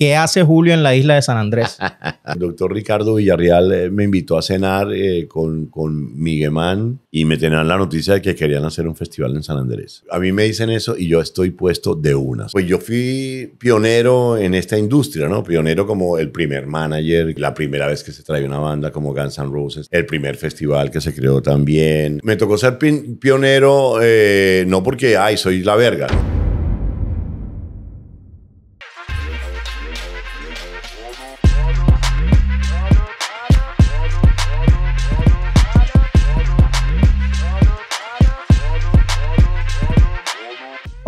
¿Qué hace Julio en la isla de San Andrés? El doctor Ricardo Villarreal eh, me invitó a cenar eh, con, con Miguel Man y me tenían la noticia de que querían hacer un festival en San Andrés. A mí me dicen eso y yo estoy puesto de unas. Pues yo fui pionero en esta industria, ¿no? Pionero como el primer manager, la primera vez que se trae una banda como Guns N' Roses, el primer festival que se creó también. Me tocó ser pionero, eh, no porque, ay, soy la verga,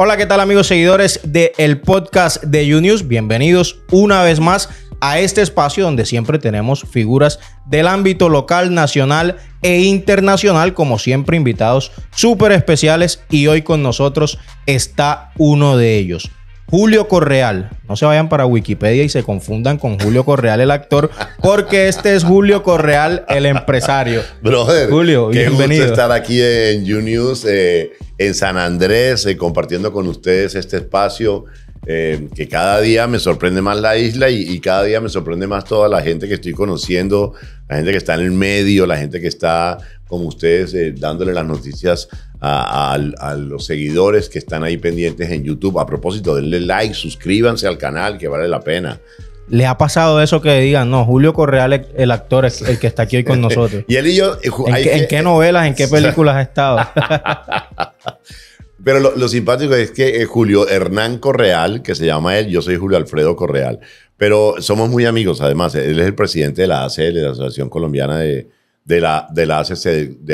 Hola, ¿qué tal amigos seguidores del el podcast de Junius. Bienvenidos una vez más a este espacio donde siempre tenemos figuras del ámbito local, nacional e internacional, como siempre invitados súper especiales y hoy con nosotros está uno de ellos. Julio Correal. No se vayan para Wikipedia y se confundan con Julio Correal, el actor, porque este es Julio Correal, el empresario. Brother, Julio, qué bienvenido. estar aquí en Junius, eh, en San Andrés, eh, compartiendo con ustedes este espacio. Eh, que cada día me sorprende más la isla y, cada día me sorprende más toda la gente que estoy conociendo, la gente que está en el medio, la gente que está como ustedes eh, dándole las noticias a, los seguidores que están ahí pendientes en YouTube. A propósito, denle like, suscríbanse al canal, que vale la pena. ¿Le ha pasado eso que digan, no, Julio Correal, el actor, es el que está aquí hoy con nosotros? y él y yo... Eh, ¿En, ¿En, qué novelas, en qué películas ha estado? Pero lo, simpático es que eh, Julio Hernán Correal, que se llama él, yo soy Julio Alfredo Correal, pero somos muy amigos además. Él es el presidente de la ACL, de la Asociación Colombiana de, de la, de de,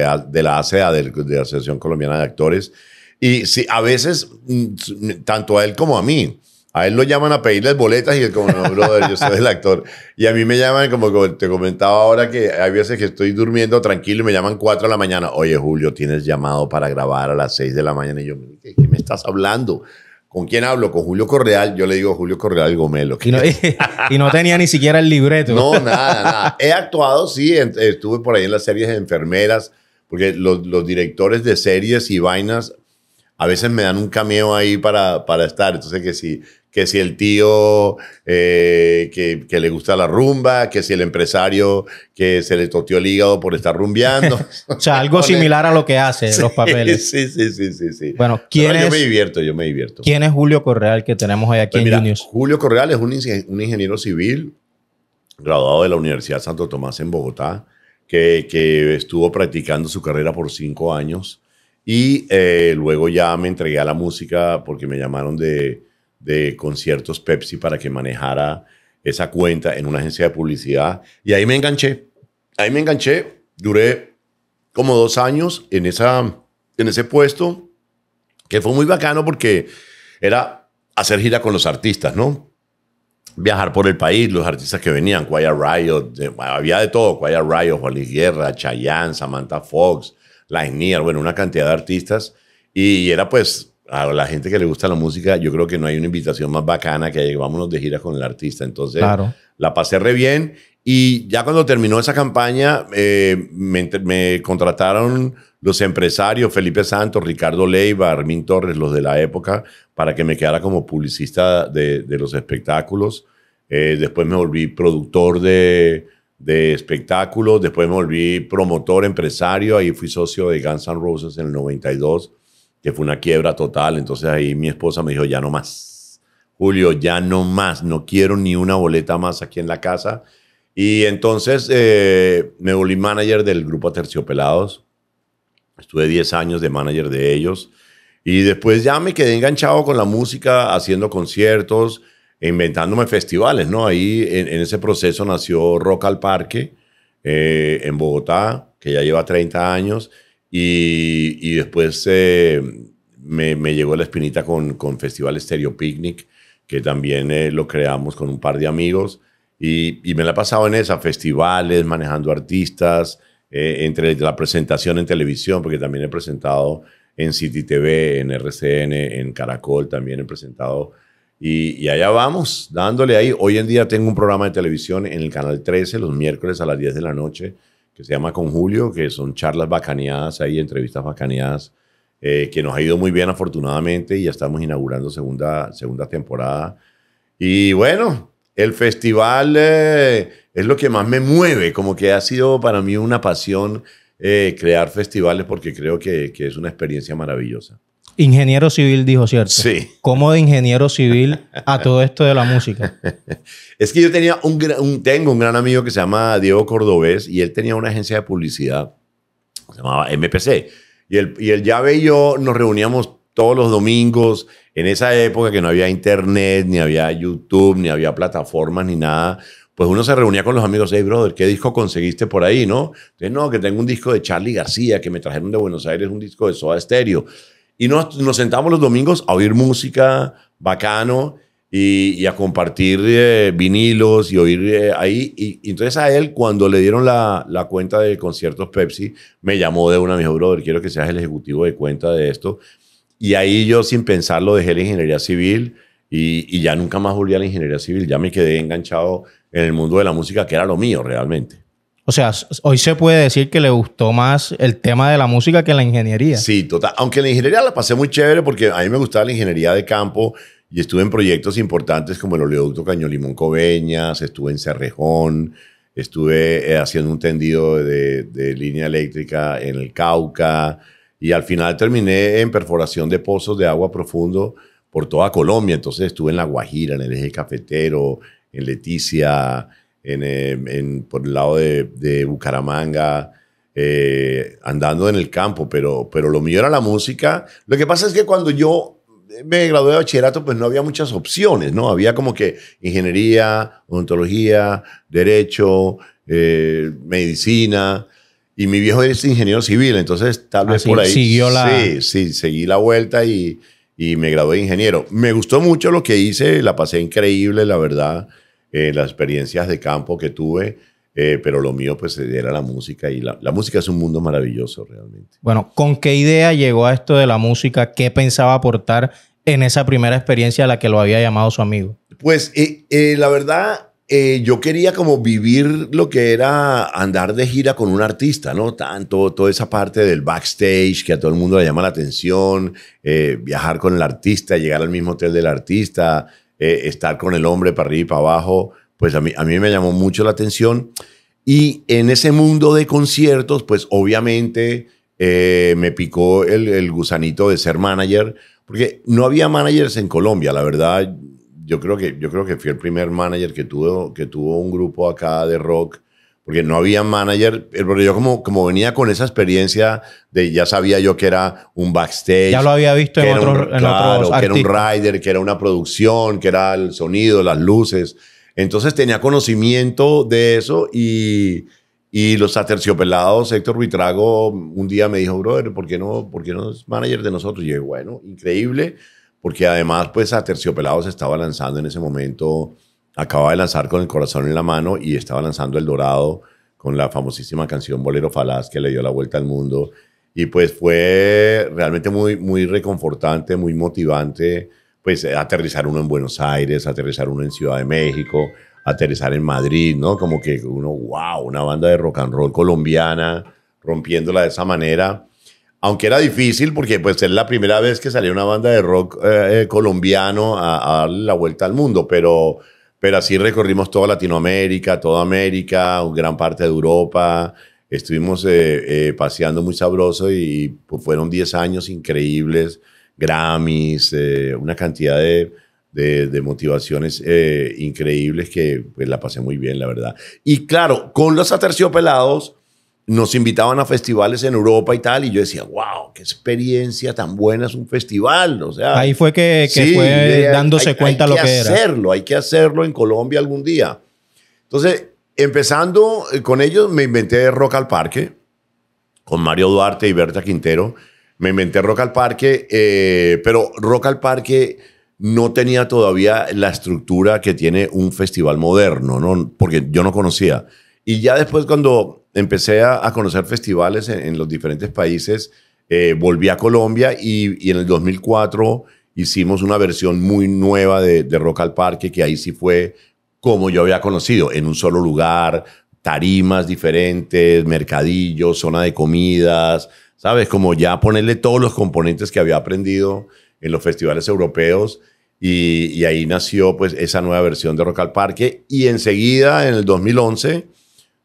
la la Asociación Colombiana de Actores. Y sí, a veces, mm, tanto a él como a mí, a él lo llaman a pedirle boletas y él como, no, brother, yo soy el actor. Y a mí me llaman, como te comentaba ahora, que hay veces que estoy durmiendo tranquilo y me llaman 4 de la mañana. Oye, Julio, tienes llamado para grabar a las 6 de la mañana. Y yo, ¿qué, me estás hablando? ¿Con quién hablo? Con Julio Correal. Yo le digo Julio Correal Gomelo. Y no, tenía ni siquiera el libreto. No, nada, nada. He actuado, sí. estuve por ahí en las series de enfermeras, porque los, los directores de series y vainas a veces me dan un cameo ahí para, para estar. Entonces, que si, que si el tío eh, que, le gusta la rumba, que si el empresario que se le toteó el hígado por estar rumbeando. o sea, algo similar a lo que hace los papeles. Sí, sí, sí, sí, sí. Bueno, ¿quién es, yo me divierto, yo me divierto. ¿Quién es Julio Correal que tenemos hoy aquí pues en mira, Julio Correal es un, un, ingeniero civil graduado de la Universidad Santo Tomás en Bogotá, que, que estuvo practicando su carrera por cinco años y eh, luego ya me entregué a la música porque me llamaron de, conciertos Pepsi para que manejara esa cuenta en una agencia de publicidad. Y ahí me enganché. Ahí me enganché. Duré como dos años en, esa, en ese puesto, que fue muy bacano porque era hacer gira con los artistas, ¿no? Viajar por el país, los artistas que venían, Quiet Riot, había de todo, Quiet Riot, Juan Guerra, Chayanne, Samantha Fox, Lightyear, bueno, una cantidad de artistas. Y, era pues, a la gente que le gusta la música, yo creo que no hay una invitación más bacana que vámonos de gira con el artista. Entonces, la pasé re bien. Y ya cuando terminó esa campaña, eh, me, contrataron los empresarios, Felipe Santos, Ricardo Leiva, Armin Torres, los de la época, para que me quedara como publicista de, los espectáculos. Eh, después me volví productor de, de espectáculos, después me volví promotor, empresario, ahí fui socio de Guns N' Roses en el 92, que fue una quiebra total, entonces ahí mi esposa me dijo, ya no más, Julio, ya no más, no quiero ni una boleta más aquí en la casa. Y entonces eh, me volví manager del grupo Terciopelados, estuve 10 años de manager de ellos, y después ya me quedé enganchado con la música, haciendo conciertos, inventándome festivales, ¿no? Ahí en, ese proceso nació Rock al Parque eh, en Bogotá, que ya lleva 30 años, y, después eh, me, llegó la espinita con, con Festival Stereo Picnic, que también eh, lo creamos con un par de amigos, y, me la he pasado en esa, festivales, manejando artistas, entre la presentación en televisión, porque también he presentado en City TV, en RCN, en Caracol, también he presentado y, allá vamos, dándole ahí. Hoy en día tengo un programa de televisión en el Canal 13, los miércoles a las 10 de la noche, que se llama Con Julio, que son charlas bacaneadas ahí, entrevistas bacaneadas, eh, que nos ha ido muy bien afortunadamente y ya estamos inaugurando segunda, segunda temporada. Y bueno, el festival eh, es lo que más me mueve, como que ha sido para mí una pasión eh, crear festivales porque creo que es una experiencia maravillosa. Ingeniero civil dijo, ¿cierto? Sí. ¿Cómo de ingeniero civil a todo esto de la música? es que yo tenía un, tengo un gran amigo que se llama Diego Cordobés y él tenía una agencia de publicidad, se llamaba MPC. Y él y el llave y yo nos reuníamos todos los domingos, en esa época que no había internet, ni había YouTube, ni había plataformas, ni nada, pues uno se reunía con los amigos, hey, brother, ¿qué disco conseguiste por ahí, no? no, que tengo un disco de Charlie García, que me trajeron de Buenos Aires, un disco de Soda Stereo. Y nos, nos sentamos los domingos a oír música bacano y, a compartir eh, vinilos y oír eh, ahí. Y, entonces a él, cuando le dieron la, cuenta de conciertos Pepsi, me llamó de una, me brother, quiero que seas el ejecutivo de cuenta de esto. Y ahí yo, sin pensarlo, dejé la ingeniería civil. Y, y, ya nunca más volví a la ingeniería civil, ya me quedé enganchado en el mundo de la música, que era lo mío realmente. O sea, hoy se puede decir que le gustó más el tema de la música que la ingeniería. Sí, total. Aunque la ingeniería la pasé muy chévere porque a mí me gustaba la ingeniería de campo y estuve en proyectos importantes como el oleoducto Cañolimón Limón Coveñas, estuve en Cerrejón, estuve eh, haciendo un tendido de, de línea eléctrica en el Cauca y al final terminé en perforación de pozos de agua profundo por toda Colombia. Entonces estuve en La Guajira, en el eje cafetero, en Leticia, eh, en, por el lado de, Bucaramanga, eh, andando en el campo, pero, pero lo mío era la música. Lo que pasa es que cuando yo me gradué de bachillerato, pues no había muchas opciones, ¿no? Había como que ingeniería, odontología, derecho, eh, medicina. Y mi viejo es ingeniero civil, entonces tal vez ah, por ahí. Siguió la... Sí, sí, seguí la vuelta y, y me gradué de ingeniero. Me gustó mucho lo que hice, la pasé increíble, la verdad. Eh, las experiencias de campo que tuve, eh, pero lo mío pues era la música y la, música es un mundo maravilloso realmente. Bueno, ¿con qué idea llegó a esto de la música? ¿Qué pensaba aportar en esa primera experiencia a la que lo había llamado su amigo? Pues eh, la verdad... yo quería como vivir lo que era andar de gira con un artista, ¿no? Tanto, toda esa parte del backstage que a todo el mundo le llama la atención, viajar con el artista, llegar al mismo hotel del artista, eh, estar con el hombre para arriba y para abajo, pues a mí, a mí me llamó mucho la atención. Y en ese mundo de conciertos, pues obviamente eh, me picó el, el, gusanito de ser manager, porque no había managers en Colombia, la verdad. Yo creo que, yo creo que fui el primer manager que tuvo, que tuvo un grupo acá de rock porque no había manager, eh, pero yo como, como venía con esa experiencia de ya sabía yo que era un backstage. Ya lo había visto en, otros que era un rider, que era una producción, que era el sonido, las luces. Entonces tenía conocimiento de eso y, y los aterciopelados, Héctor Ruitrago un día me dijo, brother, ¿por qué no, por qué no es manager de nosotros? Y yo, bueno, increíble, porque además pues aterciopelados estaba lanzando en ese momento Acaba de lanzar con el corazón en la mano y estaba lanzando El Dorado con la famosísima canción Bolero Falaz que le dio la vuelta al mundo. Y pues fue realmente muy, muy reconfortante, muy motivante, pues aterrizar uno en Buenos Aires, aterrizar uno en Ciudad de México, aterrizar en Madrid, ¿no? Como que uno, wow, una banda de rock and roll colombiana, rompiéndola de esa manera. Aunque era difícil porque pues es la primera vez que salía una banda de rock eh, eh, colombiano a, a darle la vuelta al mundo, pero pero así recorrimos toda Latinoamérica, toda América, gran parte de Europa. Estuvimos eh, eh, paseando muy sabroso y pues, fueron 10 años increíbles, Grammys, eh, una cantidad de, motivaciones increíbles que pues, la pasé muy bien, la verdad. Y claro, con los aterciopelados nos invitaban a festivales en Europa y tal, y yo decía, wow, qué experiencia tan buena es un festival. O sea, ahí fue que, fue eh, dándose cuenta lo que, era. Hay que hacerlo, hay que hacerlo en Colombia algún día. Entonces, empezando eh, con ellos, me inventé Rock al Parque, con Mario Duarte y Berta Quintero. Me inventé Rock al Parque, eh, pero Rock al Parque no tenía todavía la estructura que tiene un festival moderno, ¿no? porque yo no conocía. Y ya después cuando empecé a, conocer festivales en, los diferentes países. Eh, volví a Colombia y, en el 2004 hicimos una versión muy nueva de, Rock al Parque, que ahí sí fue como yo había conocido, en un solo lugar, tarimas diferentes, mercadillos, zona de comidas, ¿sabes? Como ya ponerle todos los componentes que había aprendido en los festivales europeos. Y, y ahí nació pues esa nueva versión de Rock al Parque. Y enseguida, en el 2011,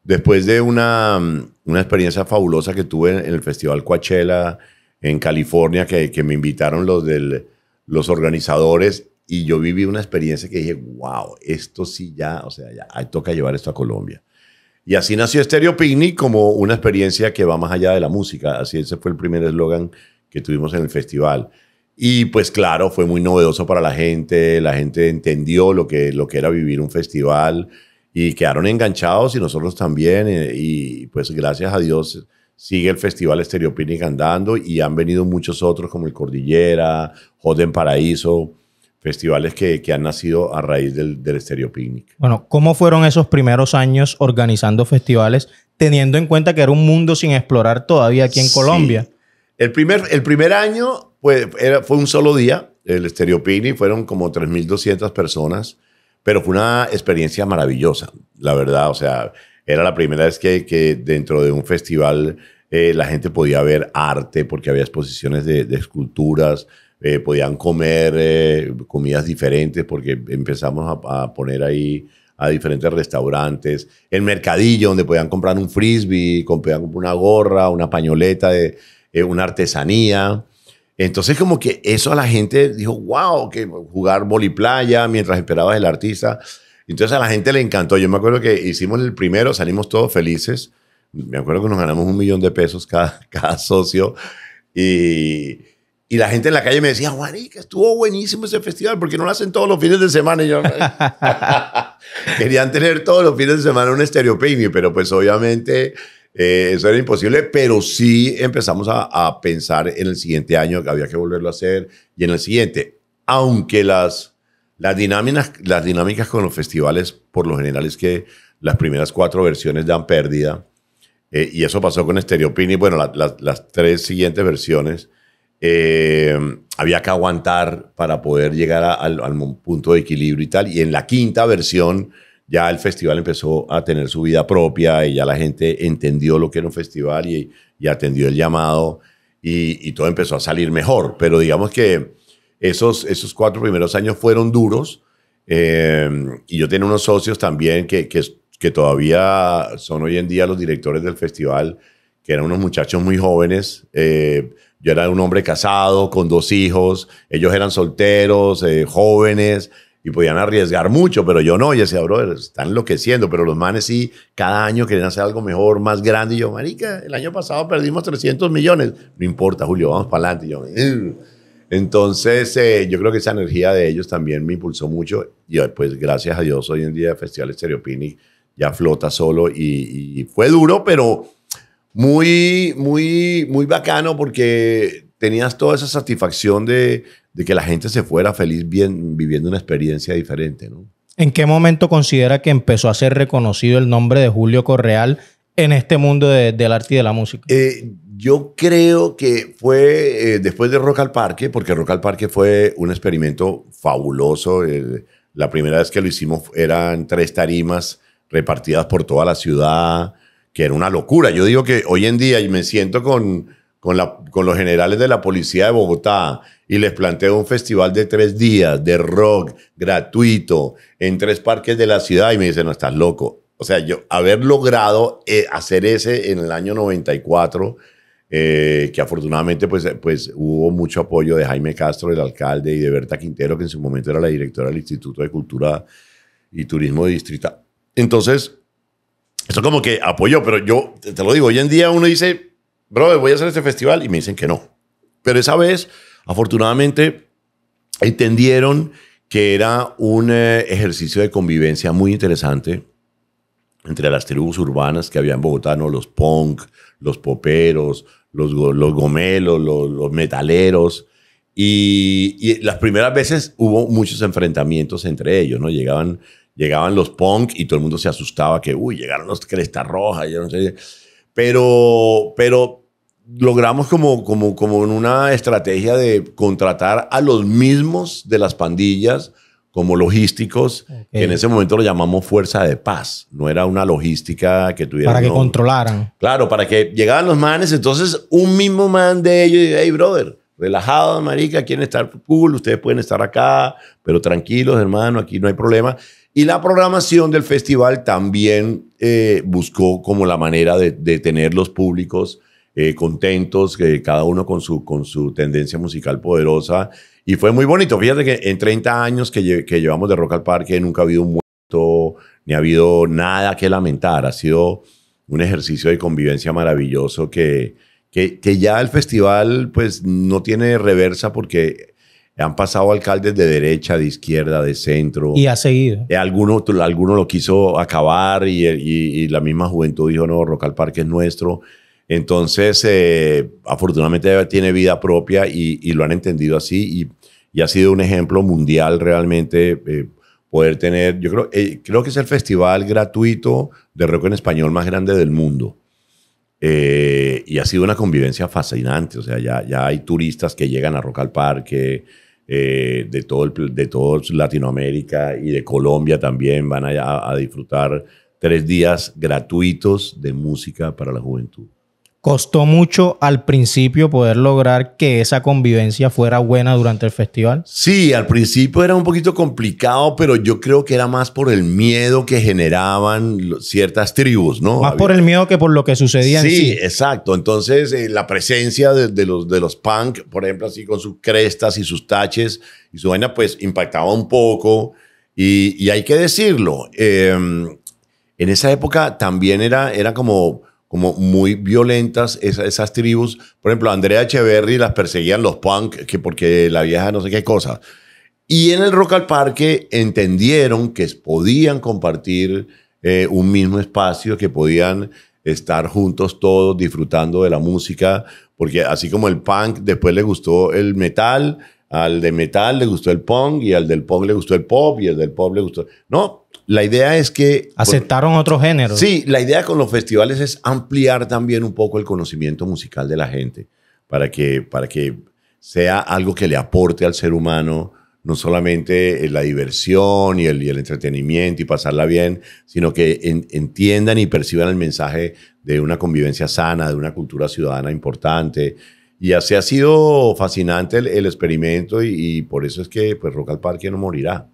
Después de mm, una, experiencia fabulosa que tuve en el Festival Coachella en California, que, me invitaron los, del, los organizadores y yo viví una experiencia que dije, wow, esto sí ya, o sea, ya toca llevar esto a Colombia. Y así nació Stereo Picnic como una experiencia que va más allá de la música. Así ese fue el primer eslogan que tuvimos en el festival. Y pues claro, fue muy novedoso para la gente, la gente entendió lo que, lo que era vivir un festival, y quedaron enganchados y nosotros también. Eh, y, pues gracias a Dios sigue el Festival Estereopicnic andando y han venido muchos otros como el Cordillera, Joden Paraíso, festivales que, que, han nacido a raíz del, del Estereopicnic. Bueno, ¿cómo fueron esos primeros años organizando festivales teniendo en cuenta que era un mundo sin explorar todavía aquí en Colombia? El primer, el primer año pues, era, fue un solo día, el Estereopicnic, fueron como 3.200 personas. Pero fue una experiencia maravillosa, la verdad. O sea, era la primera vez que, dentro de un festival eh, la gente podía ver arte porque había exposiciones de, esculturas, eh, podían comer eh, comidas diferentes porque empezamos a, poner ahí a diferentes restaurantes, el mercadillo donde podían comprar un frisbee, podían una gorra, una pañoleta de una artesanía. Entonces como que eso a la gente dijo, wow, que jugar boli playa mientras esperabas el artista. Entonces a la gente le encantó. Yo me acuerdo que hicimos el primero, salimos todos felices. Me acuerdo que nos ganamos un millón de pesos cada, cada socio. Y, la gente en la calle me decía, Juanica, estuvo buenísimo ese festival, porque no lo hacen todos los fines de semana. yo, querían tener todos los fines de semana un estereopemio, pero pues obviamente eh, eso era imposible, pero sí empezamos a, pensar en el siguiente año que había que volverlo a hacer y en el siguiente. Aunque las, las, dinámicas, las dinámicas con los festivales, por lo general, es que las primeras cuatro versiones dan pérdida. Eh, y eso pasó con Stereopini. Bueno, las tres siguientes versiones eh, había que aguantar para poder llegar a, al, al punto de equilibrio y tal. Y en la quinta versión ya el festival empezó a tener su vida propia y ya la gente entendió lo que era un festival y, atendió el llamado y, todo empezó a salir mejor. Pero digamos que esos, esos cuatro primeros años fueron duros eh, y yo tenía unos socios también que, que, todavía son hoy en día los directores del festival, que eran unos muchachos muy jóvenes. Eh, yo era un hombre casado con dos hijos, ellos eran solteros, eh, jóvenes, y podían arriesgar mucho, pero yo no. Y decía, bro, están enloqueciendo, pero los manes sí, cada año querían hacer algo mejor, más grande. Y yo, marica, el año pasado perdimos 300 millones. No importa, Julio, vamos para adelante. entonces, eh, yo creo que esa energía de ellos también me impulsó mucho. Y eh, pues, gracias a Dios, hoy en día el Festival Estereopini ya flota solo. Y, y fue duro, pero muy, muy, muy bacano porque tenías toda esa satisfacción de, que la gente se fuera feliz viviendo una experiencia diferente, ¿En qué momento considera que empezó a ser reconocido el nombre de Julio Correal en este mundo del arte y de la música? Eh, yo creo que fue eh, después de Rock al Parque, porque Rock al Parque fue un experimento fabuloso. la primera vez que lo hicimos eran tres tarimas repartidas por toda la ciudad, que era una locura. Yo digo que hoy en día me siento con con, los generales de la Policía de Bogotá y les planteo un festival de tres días de rock gratuito en tres parques de la ciudad y me dicen, no, estás loco. O sea, yo haber logrado eh, hacer ese en el año 94, eh, que afortunadamente pues, pues hubo mucho apoyo de Jaime Castro, el alcalde, y de Berta Quintero, que en su momento era la directora del Instituto de Cultura y Turismo Distrital. Entonces, eso como que apoyó, pero yo te lo digo, hoy en día uno dice, brother, voy a hacer este festival y me dicen que no. Pero esa vez, afortunadamente, entendieron que era un eh, ejercicio de convivencia muy interesante entre las tribus urbanas que había en Bogotá, ¿no? los punk, los poperos, los, los gomelos, los, metaleros. Y, las primeras veces hubo muchos enfrentamientos entre ellos, ¿no? Llegaban, llegaban los punk y todo el mundo se asustaba que, uy, llegaron los Cresta Roja, yo no sé. Pero, pero logramos como, como, como una estrategia de contratar a los mismos de las pandillas como logísticos, en ese momento lo llamamos fuerza de paz. No era una logística que tuviera... Para que controlaran. Claro, para que llegaban los manes, entonces un mismo man de ellos y hey, brother, relajado, marica, quieren estar cool, ustedes pueden estar acá, pero tranquilos, hermano, aquí no hay problema. Y la programación del festival también eh, buscó como la manera de, de tener los públicos eh, contentos, que cada uno con su, con su tendencia musical poderosa. Y fue muy bonito. Fíjate que en 30 años que, llevamos de Rock al Parque nunca ha habido un muerto, ni ha habido nada que lamentar. Ha sido un ejercicio de convivencia maravilloso que, que, que ya el festival pues no tiene reversa porque han pasado alcaldes de derecha, de izquierda, de centro. Y ha seguido. Eh, alguno, alguno lo quiso acabar y la misma juventud dijo, no, Rock al Parque es nuestro. Entonces, eh, afortunadamente tiene vida propia y, lo han entendido así y, ha sido un ejemplo mundial realmente eh, poder tener, yo creo, eh, creo que es el festival gratuito de rock en español más grande del mundo. y ha sido una convivencia fascinante, o sea, ya, hay turistas que llegan a Rock al Parque, de, todo de Latinoamérica y de Colombia también van a disfrutar tres días gratuitos de música para la juventud. Costó mucho al principio poder lograr que esa convivencia fuera buena durante el festival. Sí, al principio era un poquito complicado, pero yo creo que era más por el miedo que generaban ciertas tribus, ¿no? Más por el miedo que por lo que sucedía. Sí, en sí. exacto. Entonces, eh, la presencia de, los, de los punk, por ejemplo, así con sus crestas y sus taches y su vaina, pues impactaba un poco. Y, hay que decirlo, em, en esa época también era, era como como muy violentas esas, tribus. Por ejemplo, Andrea Echeverry las perseguían los punk, que porque la vieja no sé qué cosa. Y en el Rock al Parque entendieron que podían compartir eh, un mismo espacio, que podían estar juntos todos disfrutando de la música, porque así como el punk después le gustó el metal, al de metal le gustó el punk y al del punk le gustó el pop y al del pop le gustó... No, la idea es que... Aceptaron otro género. Sí, la idea con los festivales es ampliar también un poco el conocimiento musical de la gente para que, para que sea algo que le aporte al ser humano no solamente eh, la diversión y el, entretenimiento y pasarla bien, sino que entiendan y perciban el mensaje de una convivencia sana, de una cultura ciudadana importante. Y así ha sido fascinante el, experimento y, por eso es que pues, Rock al Parque no morirá.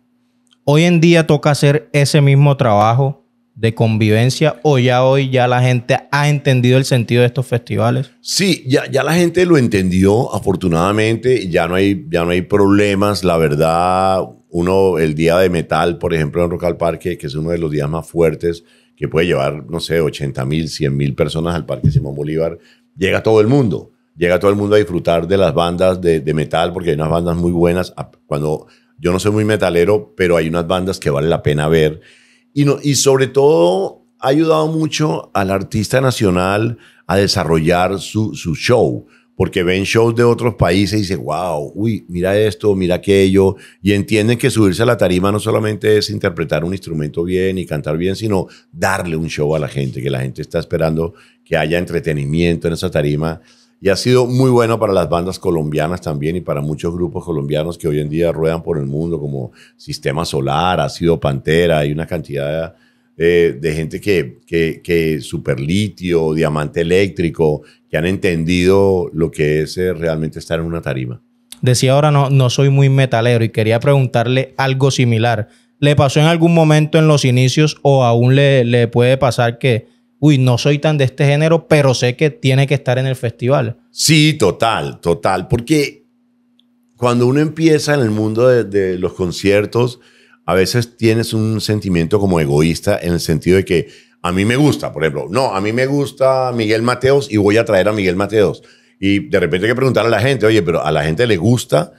Hoy en día toca hacer ese mismo trabajo de convivencia o ya hoy ya la gente ha entendido el sentido de estos festivales? Sí, ya, la gente lo entendió, afortunadamente, ya no, hay, ya no hay problemas, la verdad, uno, el día de metal, por ejemplo, en Rock al Parque, que es uno de los días más fuertes, que puede llevar, no sé, 80 mil, 100 mil personas al Parque Simón Bolívar, llega todo el mundo, llega todo el mundo a disfrutar de las bandas de, de metal, porque hay unas bandas muy buenas, cuando yo no soy muy metalero, pero hay unas bandas que vale la pena ver. Y, y sobre todo ha ayudado mucho al artista nacional a desarrollar su, su show porque ven shows de otros países y dicen, wow, uy, mira esto, mira aquello, y entienden que subirse a la tarima no solamente es interpretar un instrumento bien y cantar bien, sino darle un show a la gente, que la gente está esperando que haya entretenimiento en esa tarima y ha sido muy bueno para las bandas colombianas también y para muchos grupos colombianos que hoy en día ruedan por el mundo, como Sistema Solar, Ácido Pantera, hay una cantidad eh, de, gente que, que, que Superlitio, Diamante Eléctrico, que han entendido lo que es eh, realmente estar en una tarima. Decía ahora no, no soy muy metalero y quería preguntarle algo similar. ¿Le pasó en algún momento en los inicios o aún le, le puede pasar que uy, no soy tan de este género, pero sé que tiene que estar en el festival. Sí, total, total, porque cuando uno empieza en el mundo de, los conciertos, a veces tienes un sentimiento como egoísta en el sentido de que a mí me gusta, por ejemplo, no, a mí me gusta Miguel Mateos y voy a traer a Miguel Mateos. Y de repente hay que preguntar a la gente, oye, pero a la gente le gusta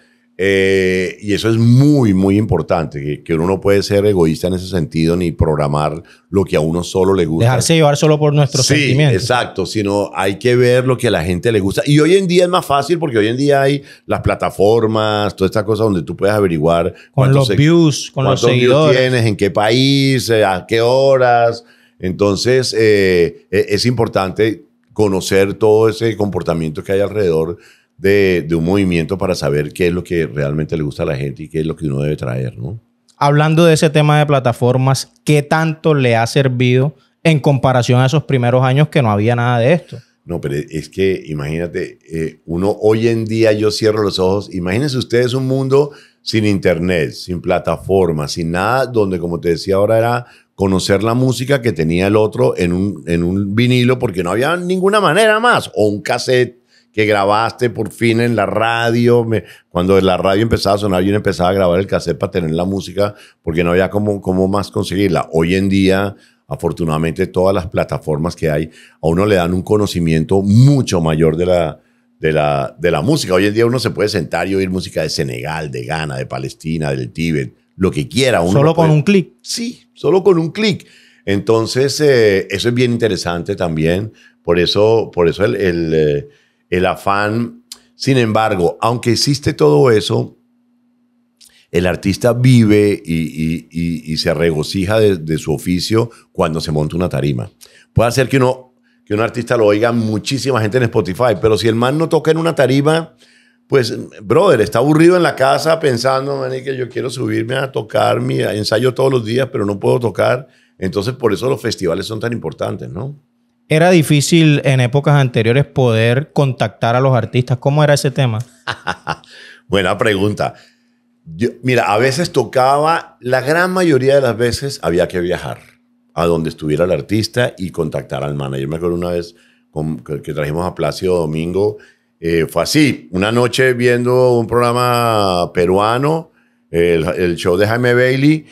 eh, y eso es muy, muy importante, que, uno no puede ser egoísta en ese sentido ni programar lo que a uno solo le gusta. Dejarse llevar solo por nuestros sí, sentimientos. Exacto, sino hay que ver lo que a la gente le gusta. Y hoy en día es más fácil porque hoy en día hay las plataformas, todas estas cosas donde tú puedes averiguar con los views, con los seguidores. tienes, en qué país, eh, a qué horas. Entonces eh, e-, es importante conocer todo ese comportamiento que hay alrededor de, un movimiento para saber qué es lo que realmente le gusta a la gente y qué es lo que uno debe traer, ¿no? Hablando de ese tema de plataformas, ¿qué tanto le ha servido en comparación a esos primeros años que no había nada de esto? No, pero es que imagínate, eh, uno hoy en día yo cierro los ojos, imagínense ustedes un mundo sin internet, sin plataformas, sin nada, donde como te decía ahora era conocer la música que tenía el otro en un, en un vinilo porque no había ninguna manera más, o un cassette que grabaste por fin en la radio. Me, cuando la radio empezaba a sonar, yo empezaba a grabar el cassette para tener la música, porque no había cómo, más conseguirla. Hoy en día, afortunadamente, todas las plataformas que hay, a uno le dan un conocimiento mucho mayor de la, de la, de la música. Hoy en día uno se puede sentar y oír música de Senegal, de Ghana, de Palestina, del Tíbet, lo que quiera. Uno solo con un clic. Sí, solo con un clic. Entonces, eh, eso es bien interesante también. Por eso, por eso el, eh, el afán. Sin embargo, aunque existe todo eso, el artista vive y, se regocija de, su oficio cuando se monta una tarima. Puede ser que uno que un artista lo oiga muchísima gente en Spotify, pero si el man no toca en una tarima, pues, brother, está aburrido en la casa pensando, man, que yo quiero subirme a tocar mi ensayo todos los días, pero no puedo tocar. Entonces, por eso los festivales son tan importantes, ¿no? era difícil en épocas anteriores poder contactar a los artistas. ¿Cómo era ese tema? Buena pregunta. Yo, mira, a veces tocaba, la gran mayoría de las veces había que viajar a donde estuviera el artista y contactar al manager. Me acuerdo una vez con, que, trajimos a Plácido Domingo, eh, fue así, una noche viendo un programa peruano, el, show de Jaime Bailey,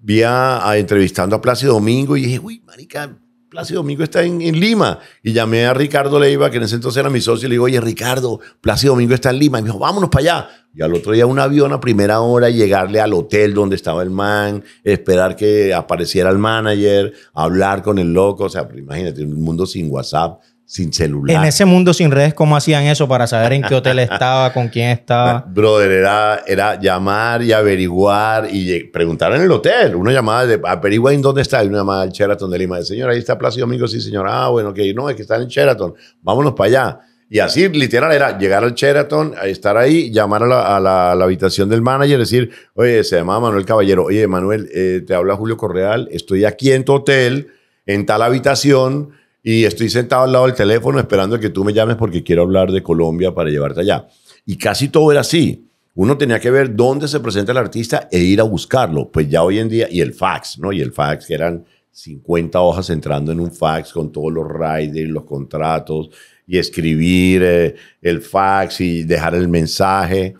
vi a, entrevistando a Plácido Domingo y dije, uy, marica, Plácido Domingo está en, Lima. Y llamé a Ricardo Leiva, que en ese entonces era mi socio, y le digo, oye, Ricardo, Plácido Domingo está en Lima. Y me dijo, vámonos para allá. Y al otro día un avión a primera hora, llegarle al hotel donde estaba el man, esperar que apareciera el manager, hablar con el loco. O sea, imagínate, un mundo sin WhatsApp sin celular. En ese mundo sin redes, ¿cómo hacían eso para saber en qué hotel estaba, con quién estaba? Brother, era, era llamar y averiguar y preguntar en el hotel. Una llamada de, averigua en dónde está. Y una llamada al Sheraton de Lima. Señor, ahí está Plácido Domingo. Sí, señora. Ah, bueno, que no, es que está en el Sheraton. Vámonos para allá. Y así, literal, era llegar al Sheraton, estar ahí, llamar a la, habitación del manager, decir, oye, se llama Manuel Caballero. Oye, Manuel, eh, te habla Julio Correal. Estoy aquí en tu hotel, en tal habitación y estoy sentado al lado del teléfono esperando que tú me llames porque quiero hablar de Colombia para llevarte allá. Y casi todo era así. Uno tenía que ver dónde se presenta el artista e ir a buscarlo. Pues ya hoy en día, y el fax, ¿no? Y el fax, que eran 50 hojas entrando en un fax con todos los riders, los contratos, y escribir eh, el fax y dejar el mensaje,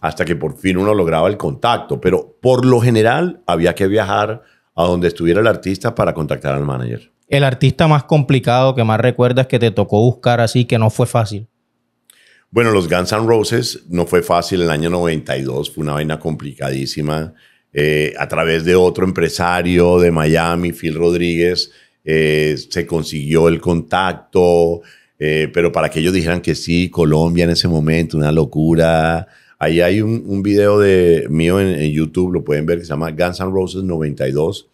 hasta que por fin uno lograba el contacto. Pero por lo general había que viajar a donde estuviera el artista para contactar al manager el artista más complicado que más recuerdas que te tocó buscar así que no fue fácil? Bueno, los Guns N' Roses no fue fácil el año 92, fue una vaina complicadísima. Eh, a través de otro empresario de Miami, Phil Rodríguez, eh, se consiguió el contacto, eh, pero para que ellos dijeran que sí, Colombia en ese momento, una locura. Ahí hay un, video de mío en, en, YouTube, lo pueden ver, que se llama Guns N' Roses 92,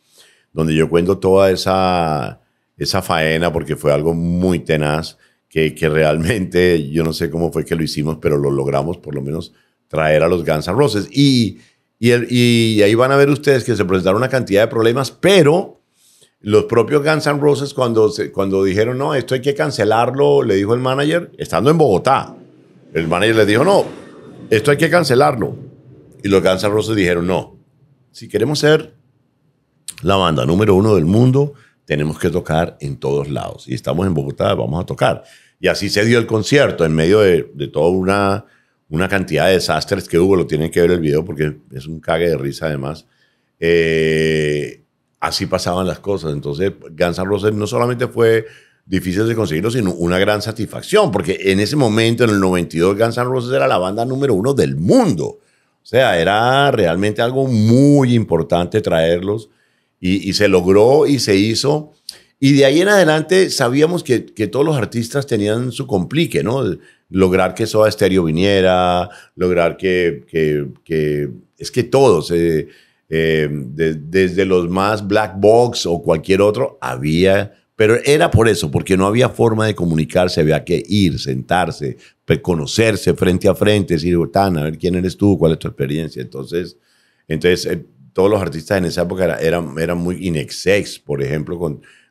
donde yo cuento toda esa esa faena porque fue algo muy tenaz que, realmente yo no sé cómo fue que lo hicimos, pero lo logramos por lo menos traer a los Guns N' Roses. Y, y, ahí van a ver ustedes que se presentaron una cantidad de problemas, pero los propios Guns N' Roses cuando, cuando dijeron, no, esto hay que cancelarlo, le dijo el manager, estando en Bogotá, el manager le dijo, no, esto hay que cancelarlo. Y los Guns N' Roses dijeron, no, si queremos ser la banda número uno del mundo, tenemos que tocar en todos lados. Y estamos en Bogotá, vamos a tocar. Y así se dio el concierto, en medio de, de toda una, una cantidad de desastres que hubo. Lo tienen que ver el video porque es un cague de risa además. Eh, así pasaban las cosas. Entonces, Guns N' Roses no solamente fue difícil de conseguirlo, sino una gran satisfacción, porque en ese momento, en el 92, Guns N' Roses era la banda número uno del mundo. O sea, era realmente algo muy importante traerlos y, se logró y se hizo. Y de ahí en adelante sabíamos que, todos los artistas tenían su complique, ¿no? Lograr que Soda Stereo viniera, lograr que, es que todos, eh, eh, desde los más Black Box o cualquier otro, había pero era por eso, porque no había forma de comunicarse, había que ir, sentarse, conocerse frente a frente, decir, tan, a ver quién eres tú, cuál es tu experiencia. Entonces, entonces eh, todos los artistas en esa época eran, eran, muy inexces, por ejemplo,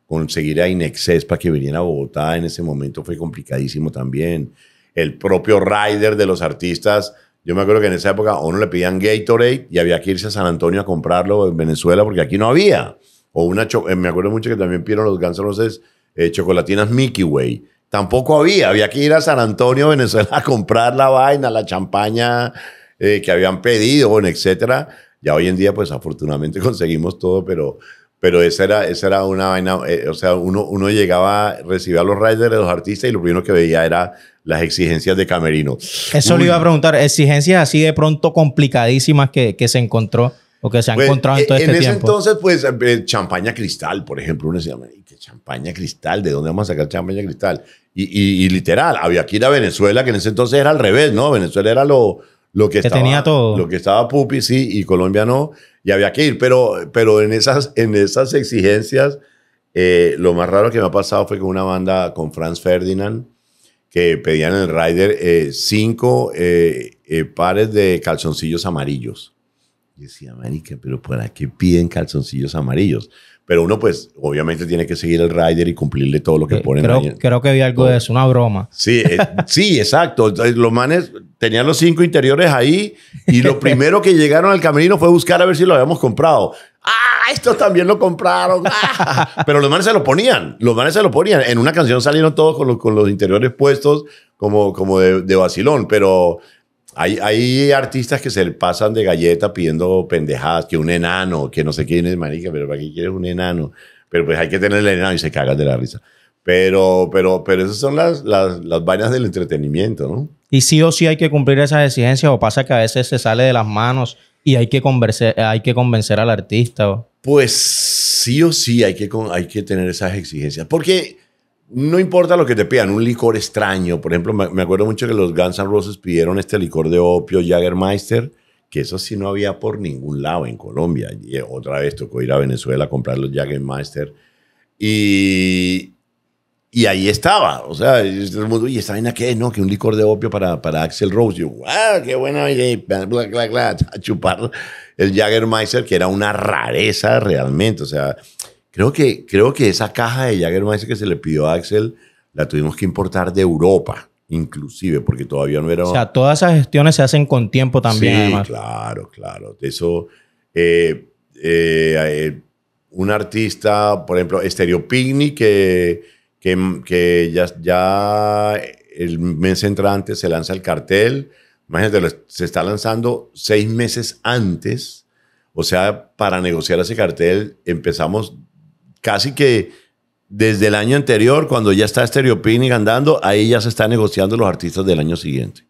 conseguir a inexces para que viniera a Bogotá en ese momento fue complicadísimo también. El propio rider de los artistas, yo me acuerdo que en esa época uno le pedían Gatorade y había que irse a San Antonio a comprarlo en Venezuela porque aquí no había. O una, eh, me acuerdo mucho que también pidieron los Guns eh, chocolatinas Mickey Way. Tampoco había, había que ir a San Antonio, Venezuela a comprar la vaina, la champaña eh, que habían pedido, etc. etcétera ya hoy en día, pues afortunadamente conseguimos todo, pero, pero esa era, esa era una vaina, eh, o sea, uno, uno llegaba, recibía a los riders de los artistas y lo primero que veía era las exigencias de Camerino. Eso lo le iba a preguntar, exigencias así de pronto complicadísimas que, que se encontró o que se han pues, encontrado en eh, todo este en ese entonces, pues, eh, champaña cristal, por ejemplo, uno decía, ¿qué champaña cristal? ¿De dónde vamos a sacar champaña cristal? Y, y, literal, había aquí ir a Venezuela, que en ese entonces era al revés, ¿no? Venezuela era lo, lo que, estaba, Lo que estaba Pupi, sí, y Colombia no, y había que ir. Pero, pero en, esas, en esas exigencias, eh, lo más raro que me ha pasado fue con una banda con Franz Ferdinand, que pedían en el Rider eh, cinco eh, pares de calzoncillos amarillos. Y decía, marica, pero ¿para qué piden calzoncillos amarillos? Pero uno, pues, obviamente tiene que seguir el rider y cumplirle todo lo que eh, pone ponen Creo que vi algo de eso, una broma. Sí, eh, sí, exacto. Los manes tenían los cinco interiores ahí y lo primero que llegaron al camerino fue buscar a ver si lo habíamos comprado. ¡Ah! Esto también lo compraron. ¡Ah! Pero los manes se lo ponían. Los manes se lo ponían. En una canción salieron todos con los, interiores puestos como, como de, de vacilón. Pero hay, artistas que se pasan de galleta pidiendo pendejadas, que un enano, que no sé quién es, marica, pero ¿para qué quieres un enano? Pero pues hay que tener el enano y se cagan de la risa. Pero, pero, pero esas son las, las, vainas del entretenimiento, ¿no? Y sí o sí hay que cumplir esas exigencias o pasa que a veces se sale de las manos y hay que, hay que convencer al artista. Pues sí o sí hay que, hay que tener esas exigencias. Porque no importa lo que te pidan, un licor extraño. Por ejemplo, me, acuerdo mucho que los Guns N' Roses pidieron este licor de opio Jagermeister, que eso sí no había por ningún lado en Colombia. Y eh, otra vez tocó ir a Venezuela a comprar los Jagermeister. Y, y ahí estaba. O sea, el mundo, ¿y esta vaina qué No, que un licor de opio para, para Axel Rose. Y yo, ¡ah, qué buena! Y chupar el Jagermeister, que era una rareza realmente. O sea, Creo que, creo que esa caja de Jagermeister que se le pidió a Axel la tuvimos que importar de Europa, inclusive, porque todavía no era... O sea, todas esas gestiones se hacen con tiempo también, sí, además. claro, claro. Eso... Eh, eh, eh, un artista, por ejemplo, Stereo que, que, ya, ya, el mes entrante se lanza el cartel. Imagínate, se está lanzando seis meses antes. O sea, para negociar ese cartel empezamos casi que desde el año anterior, cuando ya está Stereopinic andando, ahí ya se está negociando los artistas del año siguiente.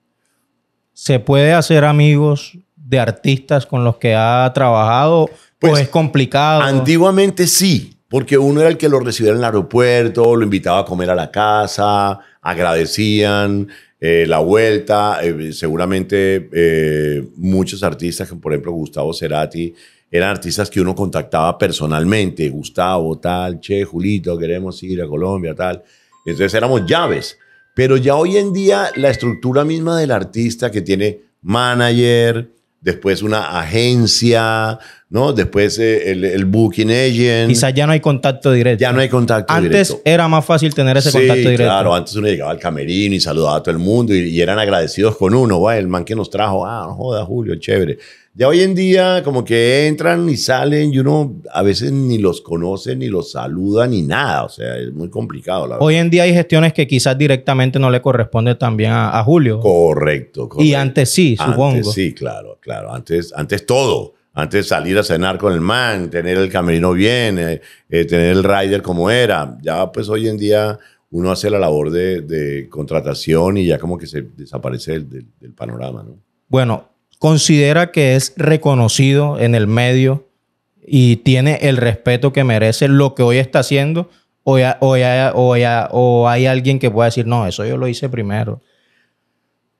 ¿Se puede hacer amigos de artistas con los que ha trabajado? Pues, es complicado? Antiguamente sí, porque uno era el que lo recibía en el aeropuerto, lo invitaba a comer a la casa, agradecían eh, la vuelta. Eh, seguramente eh, muchos artistas, por ejemplo Gustavo Cerati, eran artistas que uno contactaba personalmente, Gustavo, tal, che, Julito, queremos ir a Colombia, tal. Entonces éramos llaves. Pero ya hoy en día la estructura misma del artista que tiene manager, después una agencia, ¿no? Después eh, el, booking agent. Quizás ya no hay contacto directo. Ya no hay contacto antes directo. Antes era más fácil tener ese contacto directo. Claro, antes uno llegaba al camerino y saludaba a todo el mundo y, eran agradecidos con uno. Va, el man que nos trajo, ah, no joda, Julio, chévere. Ya hoy en día, como que entran y salen y uno a veces ni los conoce, ni los saluda, ni nada. O sea, es muy complicado. hoy en día hay gestiones que quizás directamente no le corresponde también a, Julio. Correcto, correcto, Y antes sí, supongo. Antes sí, claro, claro. Antes, antes todo antes salir a cenar con el man, tener el camerino bien, eh, eh, tener el rider como era. Ya pues hoy en día uno hace la labor de, contratación y ya como que se desaparece del, del, panorama, ¿no? Bueno, considera que es reconocido en el medio y tiene el respeto que merece lo que hoy está haciendo o, o, hay alguien que pueda decir, no, eso yo lo hice primero.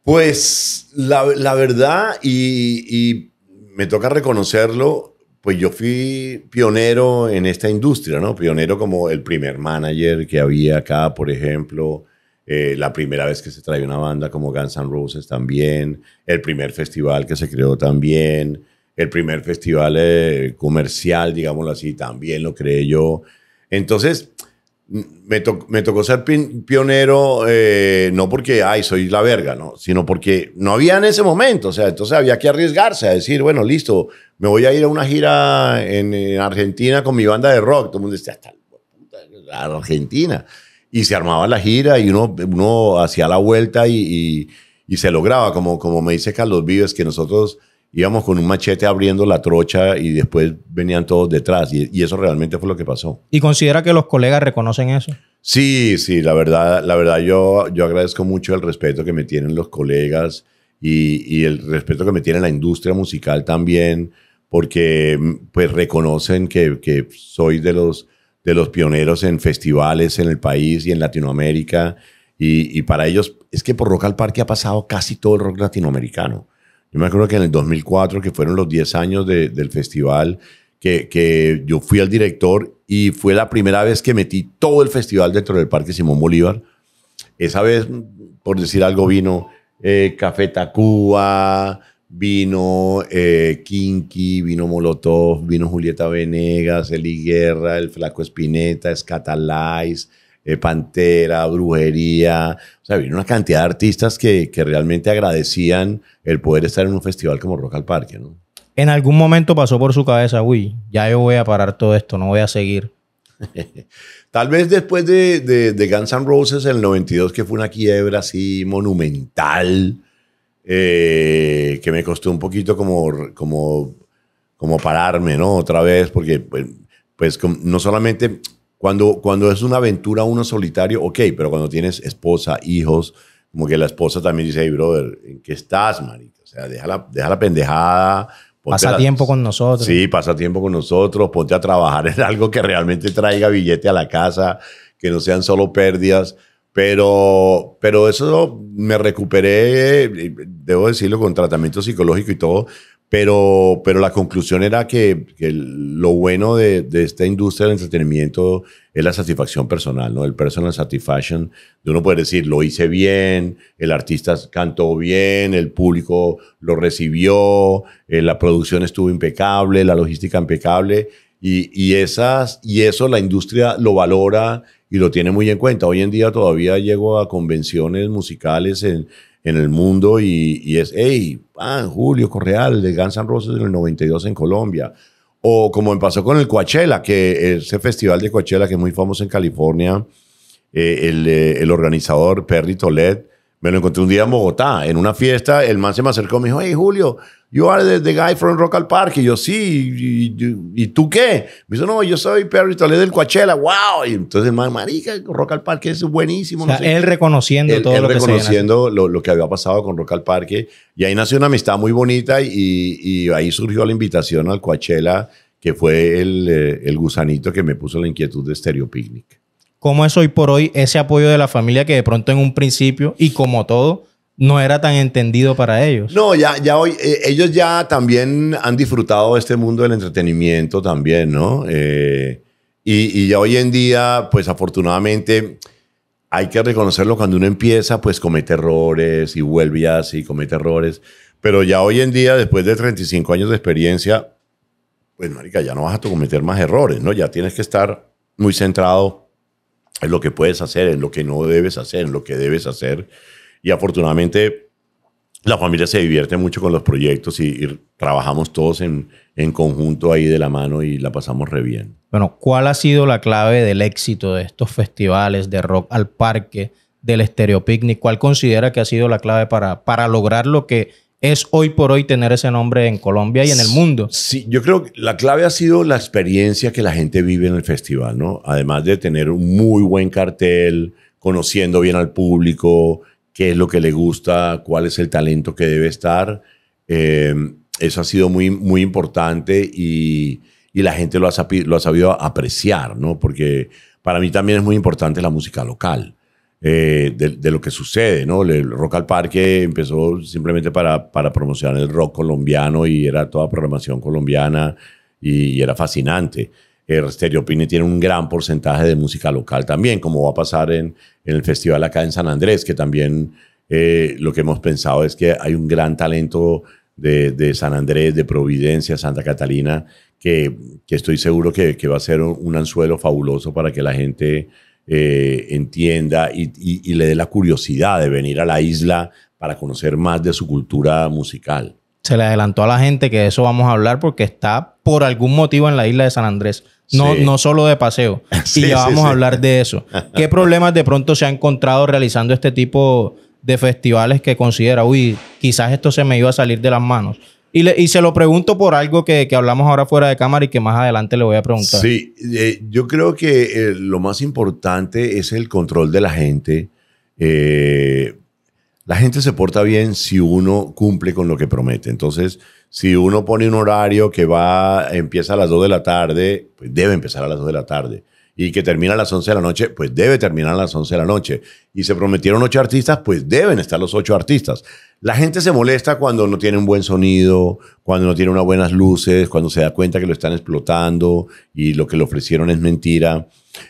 Pues la, verdad y me toca reconocerlo, pues yo fui pionero en esta industria, ¿no? Pionero como el primer manager que había acá, por ejemplo, eh, la primera vez que se trae una banda como Guns N' Roses también, el primer festival que se creó también, el primer festival eh, comercial, digámoslo así, también lo creé yo. Entonces, me, tocó ser pionero, eh, no porque, ay, soy la verga, ¿no? Sino porque no había en ese momento, o sea, entonces había que arriesgarse a decir, bueno, listo, me voy a ir a una gira en, Argentina con mi banda de rock. Todo el mundo decía, hasta Argentina. Y se armaba la gira y uno, uno hacía la vuelta y, se lograba, como, como me dice Carlos Vives, que nosotros íbamos con un machete abriendo la trocha y después venían todos detrás. Y, eso realmente fue lo que pasó. ¿Y considera que los colegas reconocen eso? Sí, sí, la verdad, la verdad yo, yo agradezco mucho el respeto que me tienen los colegas y, el respeto que me tiene la industria musical también, porque mm, pues reconocen que, que soy de los, de los pioneros en festivales en el país y en Latinoamérica. Y, y, para ellos, es que por Rock al Parque ha pasado casi todo el rock latinoamericano. Yo me acuerdo que en el 2004, que fueron los 10 años del festival, que, que, yo fui al director y fue la primera vez que metí todo el festival dentro del Parque Simón Bolívar. Esa vez, por decir algo, vino eh, Café Tacuba, vino eh, Kinky, vino Molotov, vino Julieta Venegas, Eli Guerra, El Flaco Espineta, Escatalais, eh, Pantera, Brujería, o sea, vino una cantidad de artistas que, realmente agradecían el poder estar en un festival como Rock al Parque, ¿no? En algún momento pasó por su cabeza, uy, ya yo voy a parar todo esto, no voy a seguir. Tal vez después de, de, Guns N' Roses en el 92, que fue una quiebra así monumental, eh, que me costó un poquito como, como, como pararme, ¿no? Otra vez, porque pues, pues no solamente cuando, cuando es una aventura uno solitario, ok, pero cuando tienes esposa, hijos, como que la esposa también dice, hey, brother, ¿en qué estás, marica? O sea, deja la, deja la pendejada. Pasa tiempo con nosotros. Sí, pasa tiempo con nosotros, ponte a trabajar en algo que realmente traiga billete a la casa, que no sean solo pérdidas. Pero, pero eso me recuperé, eh, debo decirlo, con tratamiento psicológico y todo, pero, pero la conclusión era que, lo bueno de, esta industria del entretenimiento es la satisfacción personal, ¿no? El personal satisfaction, de uno puede decir, lo hice bien, el artista cantó bien, el público lo recibió, eh, la producción estuvo impecable, la logística impecable. Y, esas, y eso la industria lo valora y lo tiene muy en cuenta. Hoy en día todavía llego a convenciones musicales en, en el mundo y, es, hey, Julio Correal de Guns N' Roses en el 92 en Colombia. O como me pasó con el Coachella, que ese festival de Coachella que es muy famoso en California, eh, el, eh, el, organizador Perry Toled me lo encontré un día en Bogotá, en una fiesta, el man se me acercó y me dijo, hey Julio, you are the, guy from Rock al Parque. Y yo, sí, y, tú qué? Me dice, no, yo soy Perry Toledo del Coachella, wow. Y entonces, man, marica, Rock al Parque es buenísimo. O sea, él reconociendo él, todo él lo reconociendo que lo, lo, que había pasado con Rock al Parque. Y ahí nació una amistad muy bonita y, y ahí surgió la invitación al Coachella, que fue el, eh, el, gusanito que me puso la inquietud de Stereo Picnic. ¿Cómo es hoy por hoy ese apoyo de la familia que de pronto en un principio, y como todo, no era tan entendido para ellos. No, ya, ya hoy, eh, ellos ya también han disfrutado este mundo del entretenimiento también, ¿no? Eh, y, ya hoy en día, pues afortunadamente, hay que reconocerlo cuando uno empieza, pues comete errores y vuelve y así, comete errores. Pero ya hoy en día, después de 35 años de experiencia, pues marica, ya no vas a cometer más errores, ¿no? Ya tienes que estar muy centrado en lo que puedes hacer, en lo que no debes hacer, en lo que debes hacer y afortunadamente la familia se divierte mucho con los proyectos y, trabajamos todos en, en, conjunto ahí de la mano y la pasamos re bien. Bueno, ¿cuál ha sido la clave del éxito de estos festivales de rock al parque, del Estéreo Picnic? ¿Cuál considera que ha sido la clave para, para lograr lo que es hoy por hoy tener ese nombre en Colombia y en el mundo? Sí, yo creo que la clave ha sido la experiencia que la gente vive en el festival, ¿no? Además de tener un muy buen cartel, conociendo bien al público, qué es lo que le gusta, cuál es el talento que debe estar. Em, eso ha sido muy, muy importante y, y la gente lo ha, sabido, lo ha sabido apreciar, ¿no? Porque para mí también es muy importante la música local, eh, de, lo que sucede, ¿no? El Rock al Parque empezó simplemente para, para promocionar el rock colombiano y era toda programación colombiana y era fascinante. El tiene un gran porcentaje de música local también, como va a pasar en, el festival acá en San Andrés, que también eh, lo que hemos pensado es que hay un gran talento de, San Andrés, de Providencia, Santa Catalina, que, estoy seguro que, va a ser un, anzuelo fabuloso para que la gente eh, entienda y le dé la curiosidad de venir a la isla para conocer más de su cultura musical se le adelantó a la gente que de eso vamos a hablar porque está por algún motivo en la isla de San Andrés, no, no solo de paseo. y ya vamos a hablar de eso. ¿Qué problemas de pronto se ha encontrado realizando este tipo de festivales que considera, uy, quizás esto se me iba a salir de las manos? Y, se lo pregunto por algo que, hablamos ahora fuera de cámara y que más adelante le voy a preguntar. Sí, eh, yo creo que eh, lo más importante es el control de la gente. Eh, la gente se porta bien si uno cumple con lo que promete. Entonces, si uno pone un horario que va, empieza a las 2 de la tarde, pues debe empezar a las 2 de la tarde. Y que termina a las 11 de la noche, pues debe terminar a las 11 de la noche. Y se prometieron ocho artistas, pues deben estar los ocho artistas. La gente se molesta cuando no tiene un buen sonido, cuando no tiene unas buenas luces, cuando se da cuenta que lo están explotando y lo que le ofrecieron es mentira.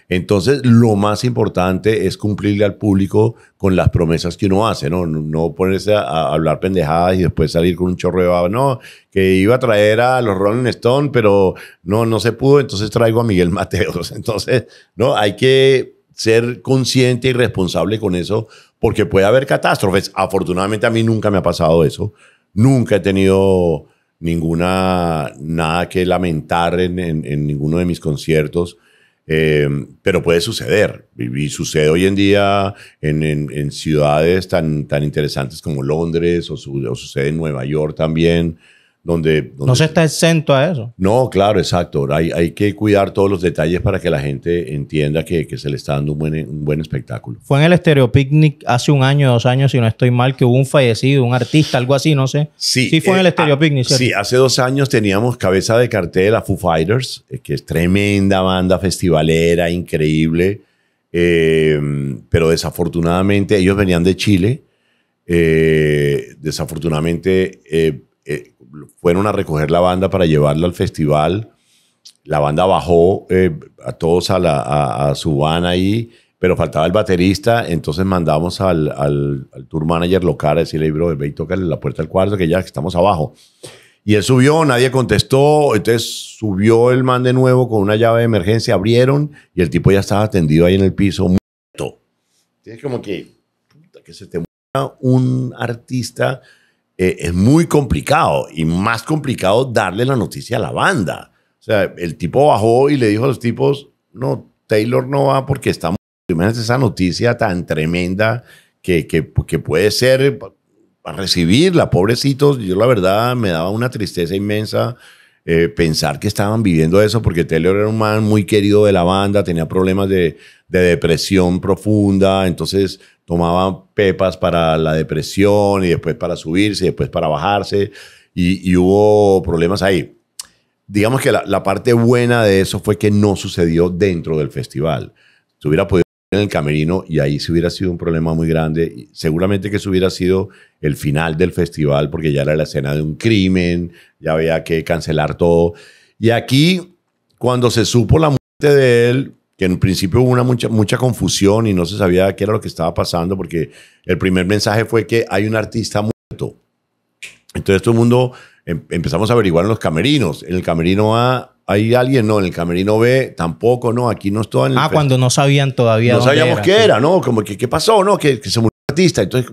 Entonces, lo más importante es cumplirle al público con las promesas que uno hace, ¿no? No ponerse a, hablar pendejadas y después salir con un chorro de baba. No, que iba a traer a los Rolling Stones pero no, no se pudo, entonces traigo a Miguel Mateos. Entonces, no, hay que ser consciente y responsable con eso, porque puede haber catástrofes. Afortunadamente a mí nunca me ha pasado eso. Nunca he tenido ninguna, nada que lamentar en ninguno de mis conciertos. Eh, pero puede suceder y, sucede hoy en día en, ciudades tan, interesantes como Londres o sucede en Nueva York también. Donde, no se está exento a eso. No, claro, exacto. Hay, que cuidar todos los detalles para que la gente entienda que, se le está dando un buen, un buen espectáculo. Fue en el Estéreo Picnic hace un año, dos años, si no estoy mal, que hubo un fallecido, un artista, algo así, no sé. Sí, fue en el eh, Estéreo Picnic. Ah, sí, hace dos años teníamos cabeza de cartel a Foo Fighters, eh, que es tremenda banda festivalera, increíble. Eh, pero desafortunadamente ellos venían de Chile. desafortunadamente fueron a recoger la banda para llevarla al festival. La banda bajó eh, a todos a, su van ahí, pero faltaba el baterista. Entonces mandamos al, tour manager local a decirle, bro, ve y en la puerta del cuarto, que ya estamos abajo. Y él subió, nadie contestó, entonces subió el man de nuevo con una llave de emergencia, abrieron y el tipo ya estaba atendido ahí en el piso, muerto. Es como que, que se te muera un artista eh, es muy complicado y más complicado darle la noticia a la banda. O sea, el tipo bajó y le dijo a los tipos, no, Taylor no va porque estamos... Imagínate esa noticia tan tremenda que, puede ser para recibirla, pobrecitos. Yo la verdad me daba una tristeza inmensa eh, pensar que estaban viviendo eso, porque Taylor era un man muy querido de la banda, tenía problemas de depresión profunda, entonces tomaban pepas para la depresión y después para subirse, y después para bajarse y, hubo problemas ahí. Digamos que la, parte buena de eso fue que no sucedió dentro del festival. Se hubiera podido en el camerino y ahí se hubiera sido un problema muy grande. Seguramente que se hubiera sido el final del festival porque ya era la escena de un crimen, ya había que cancelar todo. Y aquí, cuando se supo la muerte de él, que en principio hubo una mucha, mucha confusión y no se sabía qué era lo que estaba pasando, porque el primer mensaje fue que hay un artista muerto. Entonces todo el mundo em, empezamos a averiguar en los camerinos. En el camerino A hay alguien, no, en el camerino B tampoco, no, aquí no está En el ah, cuando no sabían todavía. No sabíamos qué era, ¿no? Como que qué pasó, ¿no? Que, que se murió un artista. Entonces,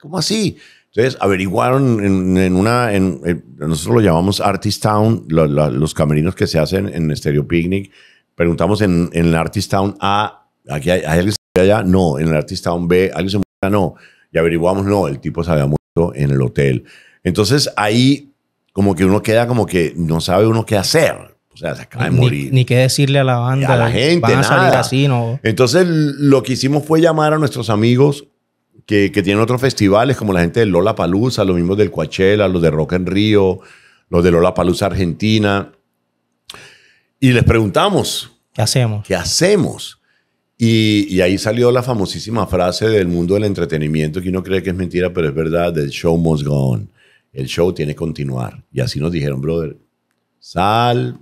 ¿cómo así? Entonces averiguaron en, una, en, nosotros lo llamamos Artist Town, los camerinos que se hacen en Stereo Picnic preguntamos en, el Artist Town A, aquí hay, alguien alguien se allá? No, en el Artist Town B, ¿alguien se murió? No. Y averiguamos, no, el tipo se había muerto en el hotel. Entonces ahí como que uno queda como que no sabe uno qué hacer. O sea, se acaba de morir. Ni qué decirle a la banda. a la gente, salir así, ¿no? Entonces lo que hicimos fue llamar a nuestros amigos que, que tienen otros festivales, como la gente de Lola Palusa, los mismos del Coachella, los de Rock en Río, los de Lola Palusa Argentina y les preguntamos. ¿Qué hacemos? ¿Qué hacemos? Y, ahí salió la famosísima frase del mundo del entretenimiento que uno cree que es mentira, pero es verdad, del show must go on. El show tiene que continuar. Y así nos dijeron, brother, sal,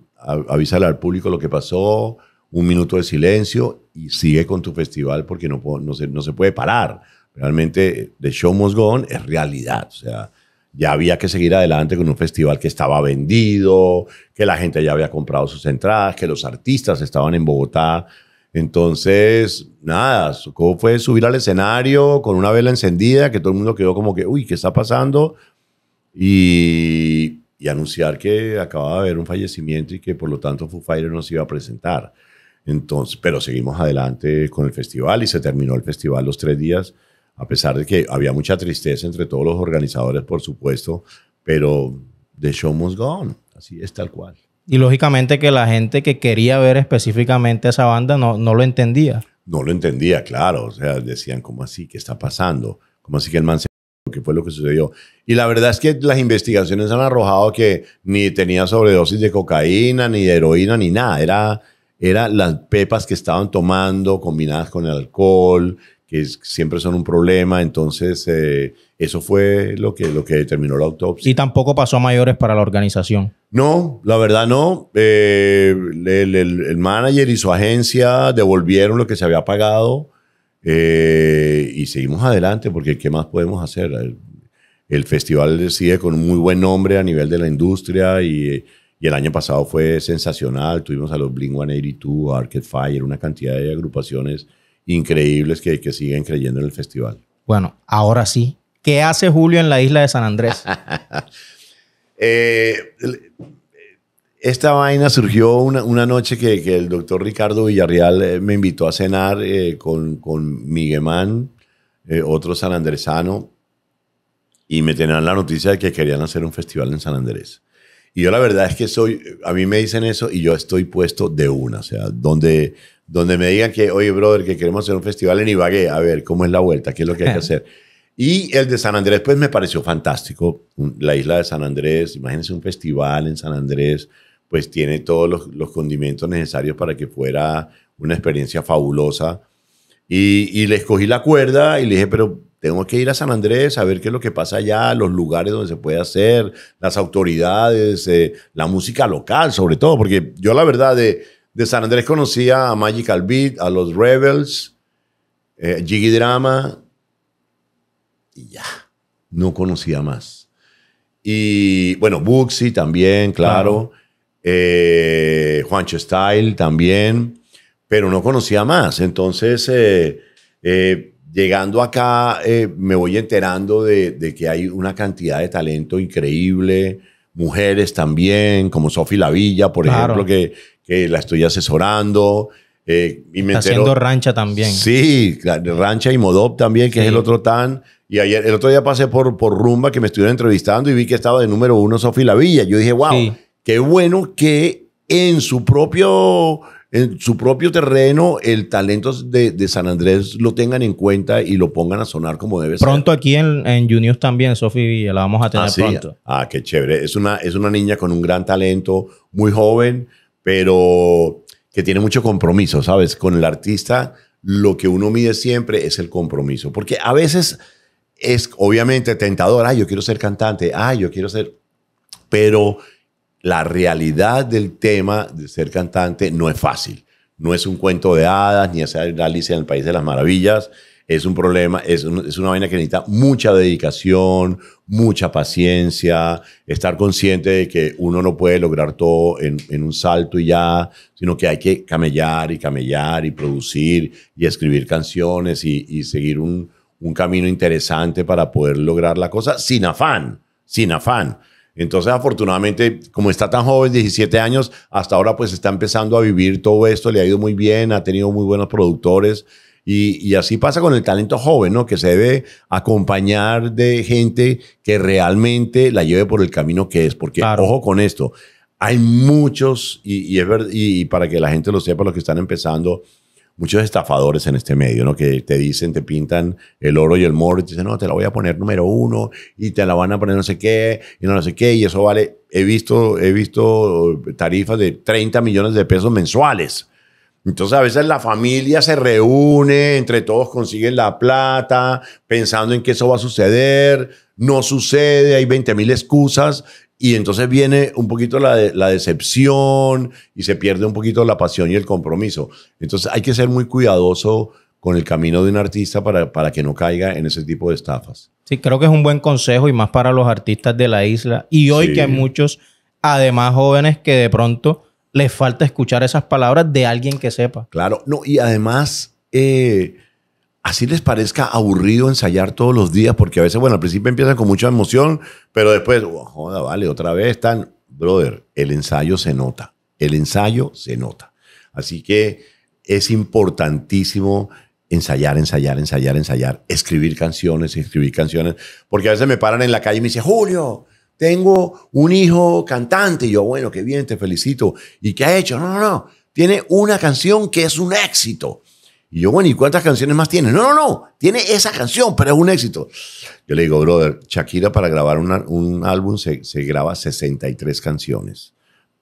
avísale al público lo que pasó, un minuto de silencio y sigue con tu festival porque no, no, se, no se puede parar. Realmente, The eh, Show Must Go On es realidad. O sea, ya había que seguir adelante con un festival que estaba vendido, que la gente ya había comprado sus entradas, que los artistas estaban en Bogotá. Entonces, nada, ¿cómo fue subir al escenario con una vela encendida, que todo el mundo quedó como que, uy, ¿qué está pasando? Y, anunciar que acababa de haber un fallecimiento y que por lo tanto Foo Fighters no se iba a presentar. Entonces, pero seguimos adelante con el festival y se terminó el festival los tres días a pesar de que había mucha tristeza entre todos los organizadores, por supuesto, pero the show must go on, así es tal cual. Y lógicamente que la gente que quería ver específicamente a esa banda no, no lo entendía. No lo entendía, claro, o sea, decían, ¿cómo así? ¿Qué está pasando? ¿Cómo así que el man se que fue lo que sucedió. Y la verdad es que las investigaciones han arrojado que ni tenía sobredosis de cocaína, ni de heroína, ni nada. Era, era las pepas que estaban tomando combinadas con el alcohol, que siempre son un problema. Entonces, eh, eso fue lo que, lo que determinó la autopsia. Y tampoco pasó a mayores para la organización. No, la verdad no. el, eh, el, el, manager y su agencia devolvieron lo que se había pagado eh, y seguimos adelante porque ¿qué más podemos hacer? El, festival sigue con un muy buen nombre a nivel de la industria y, y el año pasado fue sensacional. Tuvimos a los blink 182, a Arcade Fire, una cantidad de agrupaciones increíbles que, que siguen creyendo en el festival. Bueno, ahora sí. ¿Qué hace Julio en la isla de San Andrés? Eh, esta vaina surgió una, noche que, que, el doctor Ricardo Villarreal eh, me invitó a cenar eh, con, con Man, otro sanandresano, y me tenían la noticia de que querían hacer un festival en San Andrés. Y yo la verdad es que soy, a mí me dicen eso y yo estoy puesto de una, o sea, donde, donde me digan que, oye, brother, que queremos hacer un festival en Ibagué, a ver, ¿cómo es la vuelta? ¿Qué es lo que hay que hacer? Y el de San Andrés, pues me pareció fantástico. La isla de San Andrés, imagínense un festival en San Andrés, pues tiene todos los, condimentos necesarios para que fuera una experiencia fabulosa. Y, y le escogí la cuerda y le dije, pero tengo que ir a San Andrés a ver qué es lo que pasa allá, los lugares donde se puede hacer, las autoridades, eh, la música local sobre todo, porque yo la verdad de de San Andrés conocía a Magical Beat, a los Rebels, eh, Jiggy Drama, y ya, no conocía más. Y bueno, Buxi también, claro, eh, Juancho Style también, pero no conocía más. Entonces, eh, eh, llegando acá, me voy enterando de, que hay una cantidad de talento increíble mujeres también, como Sofi Lavilla, por ejemplo, que, la estoy asesorando. Eh, y me Está haciendo rancha también. Sí, rancha y modop también, que es el otro tan. Y ayer, el otro día pasé por, por Rumba, que me estuvieron entrevistando y vi que estaba de número uno Sofi Lavilla. Yo dije, wow, qué bueno que en su propio en su propio terreno el talento de, de, San Andrés lo tengan en cuenta y lo pongan a sonar como debe pronto ser. Pronto aquí en, en Juniors también, Sofi, la vamos a tener ah, pronto. Ah, qué chévere. Es una, es una niña con un gran talento, muy joven pero que tiene mucho compromiso, ¿sabes? Con el artista lo que uno mide siempre es el compromiso, porque a veces es obviamente tentador, ay, yo quiero ser cantante, ay, yo quiero ser, pero la realidad del tema de ser cantante no es fácil, no es un cuento de hadas, ni hacer Alicia en el País de las Maravillas, es un problema, es, una vaina que necesita mucha dedicación, mucha paciencia, estar consciente de que uno no puede lograr todo en, un salto y ya, sino que hay que camellar y camellar y producir y escribir canciones y, seguir un, un, camino interesante para poder lograr la cosa sin afán, sin afán. Entonces, afortunadamente, como está tan joven, 17 años, hasta ahora pues está empezando a vivir todo esto, le ha ido muy bien, ha tenido muy buenos productores. Y, así pasa con el talento joven, ¿no? Que se debe acompañar de gente que realmente la lleve por el camino que es. Porque, ojo con esto, hay muchos, y, es y, para que la gente lo sepa, los que están empezando, muchos estafadores en este medio, ¿no? Que te dicen, te pintan el oro y el moro y te dicen, no, te la voy a poner número uno y te la van a poner no sé qué y no, no sé qué y eso vale. He visto, he visto tarifas de 30 millones de pesos mensuales entonces a veces la familia se reúne, entre todos consiguen la plata, pensando en que eso va a suceder, no sucede, hay 20 mil excusas y entonces viene un poquito la, la, decepción y se pierde un poquito la pasión y el compromiso. Entonces hay que ser muy cuidadoso con el camino de un artista para, para que no caiga en ese tipo de estafas. Sí, creo que es un buen consejo y más para los artistas de la isla y hoy que hay muchos, además jóvenes que de pronto les falta escuchar esas palabras de alguien que sepa. Claro, no, y además, eh, así les parezca aburrido ensayar todos los días, porque a veces, bueno, al principio empiezan con mucha emoción, pero después, oh, vale, otra vez están, brother, el ensayo se nota, el ensayo se nota. Así que es importantísimo ensayar, ensayar, ensayar, ensayar, escribir canciones, escribir canciones, porque a veces me paran en la calle y me dicen, Julio, tengo un hijo cantante. Y yo, bueno, qué bien, te felicito. ¿Y qué ha hecho? No, no, no. Tiene una canción que es un éxito. Y yo, bueno, ¿y cuántas canciones más tiene? No, no, no. Tiene esa canción, pero es un éxito. Yo le digo, brother, Shakira para grabar un álbum se, se graba 63 canciones.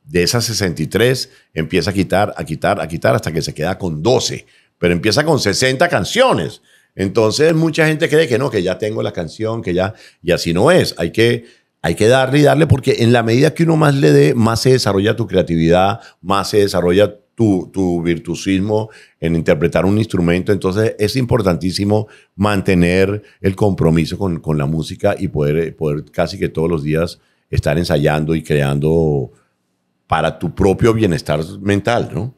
De esas 63 empieza a quitar, a quitar, a quitar hasta que se queda con 12. Pero empieza con 60 canciones. Entonces mucha gente cree que no, que ya tengo la canción, que ya, y así no es. Hay que hay que darle y darle porque en la medida que uno más le dé, más se desarrolla tu creatividad, más se desarrolla tu, virtuosismo en interpretar un instrumento. Entonces es importantísimo mantener el compromiso con, con la música y poder, poder casi que todos los días estar ensayando y creando para tu propio bienestar mental, ¿no?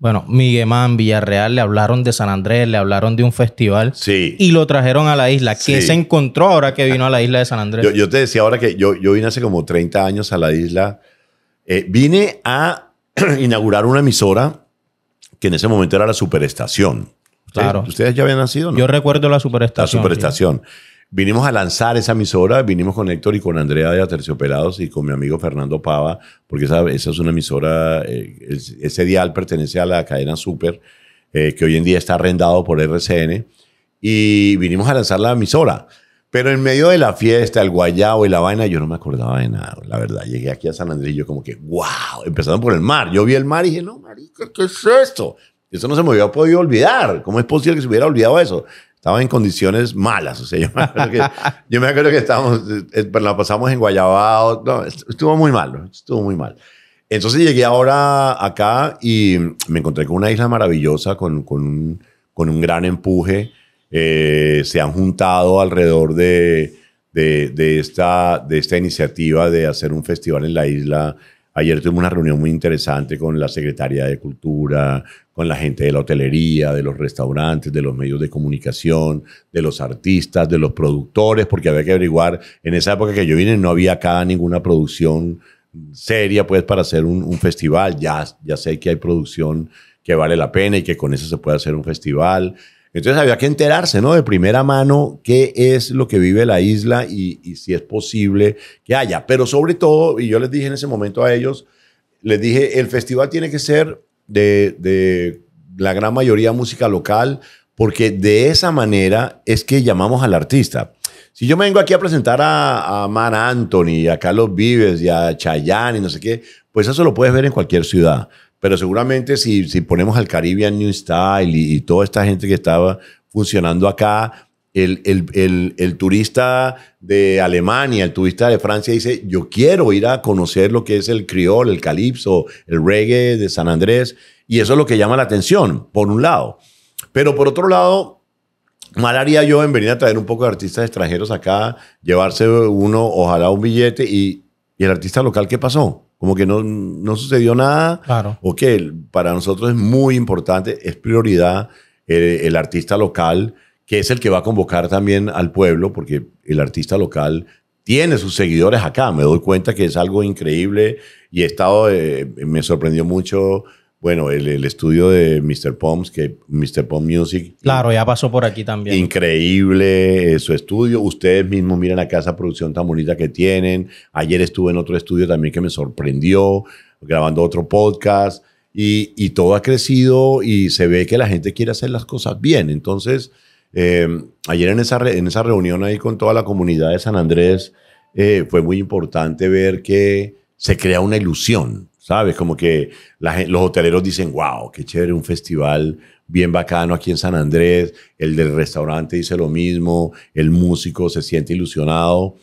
Bueno, Miguel Man, Villarreal, le hablaron de San Andrés, le hablaron de un festival. Y lo trajeron a la isla. ¿Qué se encontró ahora que vino a la isla de San Andrés? Yo, te decía ahora que yo, yo, vine hace como 30 años a la isla. Eh, vine a inaugurar una emisora que en ese momento era la Superestación. Claro. ¿Ustedes ya habían nacido? Yo recuerdo la Superestación. La Superestación vinimos a lanzar esa emisora, vinimos con Héctor y con Andrea de Aterciopelados y con mi amigo Fernando Pava, porque esa, esa es una emisora, eh, ese dial pertenece a la cadena Super, eh, que hoy en día está arrendado por RCN, y vinimos a lanzar la emisora. Pero en medio de la fiesta, el guayabo y la vaina, yo no me acordaba de nada, la verdad. Llegué aquí a San Andrés y yo como que, wow, empezaron por el mar. Yo vi el mar y dije, no, marica, ¿qué es esto? Eso no se me había podido olvidar. ¿Cómo es posible que se hubiera olvidado eso? estaba en condiciones malas. O sea, yo me acuerdo que, estábamos, eh, la pasamos en Guayabao. No, estuvo muy mal, estuvo muy mal. Entonces llegué ahora acá y me encontré con una isla maravillosa, con, con, un, con un, gran empuje. Eh, se han juntado alrededor de, de, de, esta, de esta iniciativa de hacer un festival en la isla Ayer tuve una reunión muy interesante con la Secretaría de Cultura, con la gente de la hotelería, de los restaurantes, de los medios de comunicación, de los artistas, de los productores, porque había que averiguar, en esa época que yo vine no había acá ninguna producción seria pues para hacer un, festival, ya, ya sé que hay producción que vale la pena y que con eso se puede hacer un festival. Entonces había que enterarse, ¿no? De primera mano, qué es lo que vive la isla y, si es posible que haya. Pero sobre todo, y yo les dije en ese momento a ellos, les dije, el festival tiene que ser de, la gran mayoría música local, porque de esa manera es que llamamos al artista. Si yo vengo aquí a presentar a, a Mar Anthony, a Carlos Vives y a Chayanne y no sé qué, pues eso lo puedes ver en cualquier ciudad. Pero seguramente si, ponemos al Caribbean New Style y, toda esta gente que estaba funcionando acá, el, el, turista de Alemania, el turista de Francia dice, yo quiero ir a conocer lo que es el criol, el calipso, el reggae de San Andrés. Y eso es lo que llama la atención, por un lado. Pero por otro lado, mal haría yo en venir a traer un poco de artistas extranjeros acá, llevarse uno, ojalá un billete, y, y el artista local, ¿qué pasó? como que no, sucedió nada. Claro. que para nosotros es muy importante, es prioridad eh, el, artista local, que es el que va a convocar también al pueblo, porque el artista local tiene sus seguidores acá. Me doy cuenta que es algo increíble y he estado, eh, me sorprendió mucho bueno, el, estudio de Mr. Poms, que Mr. Pom Music. Claro, ya pasó por aquí también. Increíble eh, su estudio. Ustedes mismos miran acá esa producción tan bonita que tienen. Ayer estuve en otro estudio también que me sorprendió, grabando otro podcast. Y, todo ha crecido y se ve que la gente quiere hacer las cosas bien. Entonces, em, ayer en esa, en esa reunión ahí con toda la comunidad de San Andrés, eh, fue muy importante ver que se crea una ilusión ¿Sabes? Como que los hoteleros dicen, wow, qué chévere, un festival bien bacano aquí en San Andrés. El del restaurante dice lo mismo. El músico se siente ilusionado.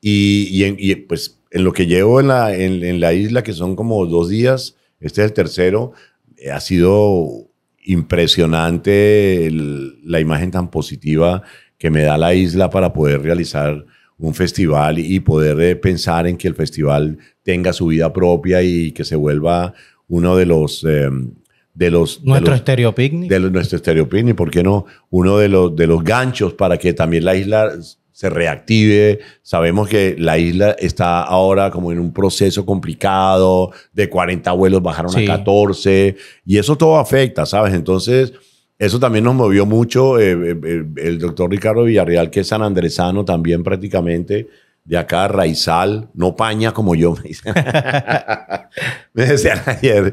Y, en, pues en lo que llevo en la, isla, que son como dos días, este es el tercero, eh, ha sido impresionante la imagen tan positiva que me da la isla para poder realizar un festival y poder eh, pensar en que el festival tenga su vida propia y que se vuelva uno de los... Em, de los... Nuestro estereopicnic. De nuestro estereopicnic, ¿por qué no? Uno de los, de los ganchos para que también la isla se reactive. Sabemos que la isla está ahora como en un proceso complicado, de 40 vuelos bajaron a 14, y eso todo afecta, ¿sabes? Entonces, eso también nos movió mucho eh, eh, eh, el, doctor Ricardo Villarreal, que es sanandresano también prácticamente, de acá, raizal, no paña como yo, me decían ayer.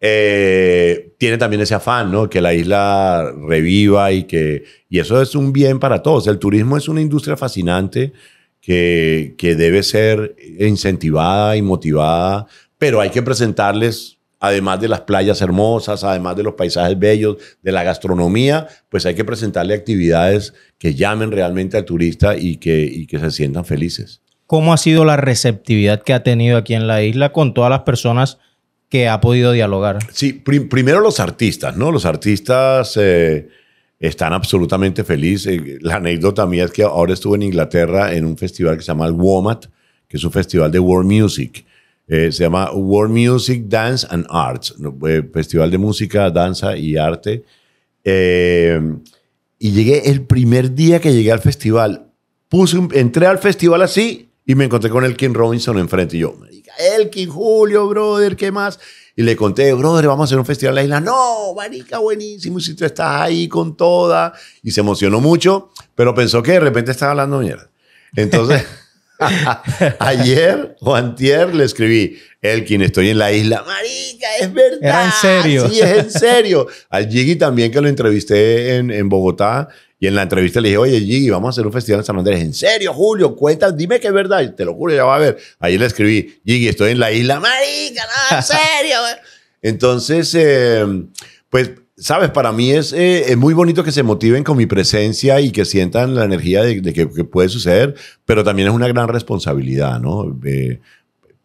tiene también ese afán, ¿no? Que la isla reviva y que... Y eso es un bien para todos. El turismo es una industria fascinante que, que debe ser incentivada y motivada, pero hay que presentarles además de las playas hermosas, además de los paisajes bellos, de la gastronomía, pues hay que presentarle actividades que llamen realmente al turista y que, que se sientan felices. ¿Cómo ha sido la receptividad que ha tenido aquí en la isla con todas las personas que ha podido dialogar? Sí, primero los artistas, ¿no? Los artistas eh, están absolutamente felices. Eh, la anécdota mía es que ahora estuve en Inglaterra en un festival que se llama el WOMAT, que es un festival de world music eh, se llama World Music, Dance and Arts, eh, Festival de Música, Danza y Arte. Eh, y llegué el primer día que llegué al festival. Puse entré al festival así y me encontré con el Elkin Robinson enfrente. Y yo, Elkin, Julio, brother, ¿qué más? Y le conté, brother, vamos a hacer un festival en la isla. No, marica, buenísimo. Si tú estás ahí con toda. Y se emocionó mucho, pero pensó que de repente estaba hablando mierda. Entonces... Ayer o antier le escribí, Elkin, estoy en la isla. Marica, es verdad. en serio. Sí, es en serio. Al Jiggy también, que lo entrevisté en, Bogotá, y en la entrevista le dije, oye, Gigi, vamos a hacer un festival en San Andrés. En serio, Julio, cuéntame, dime que es verdad. te lo juro, ya va a ver. Ahí le escribí, Gigi, estoy en la isla. Marica, no, en serio. Entonces, eh, pues sabes, para mí eh, es, muy bonito que se motiven con mi presencia y que sientan la energía de, que, puede suceder, pero también es una gran responsabilidad, ¿no? Eh,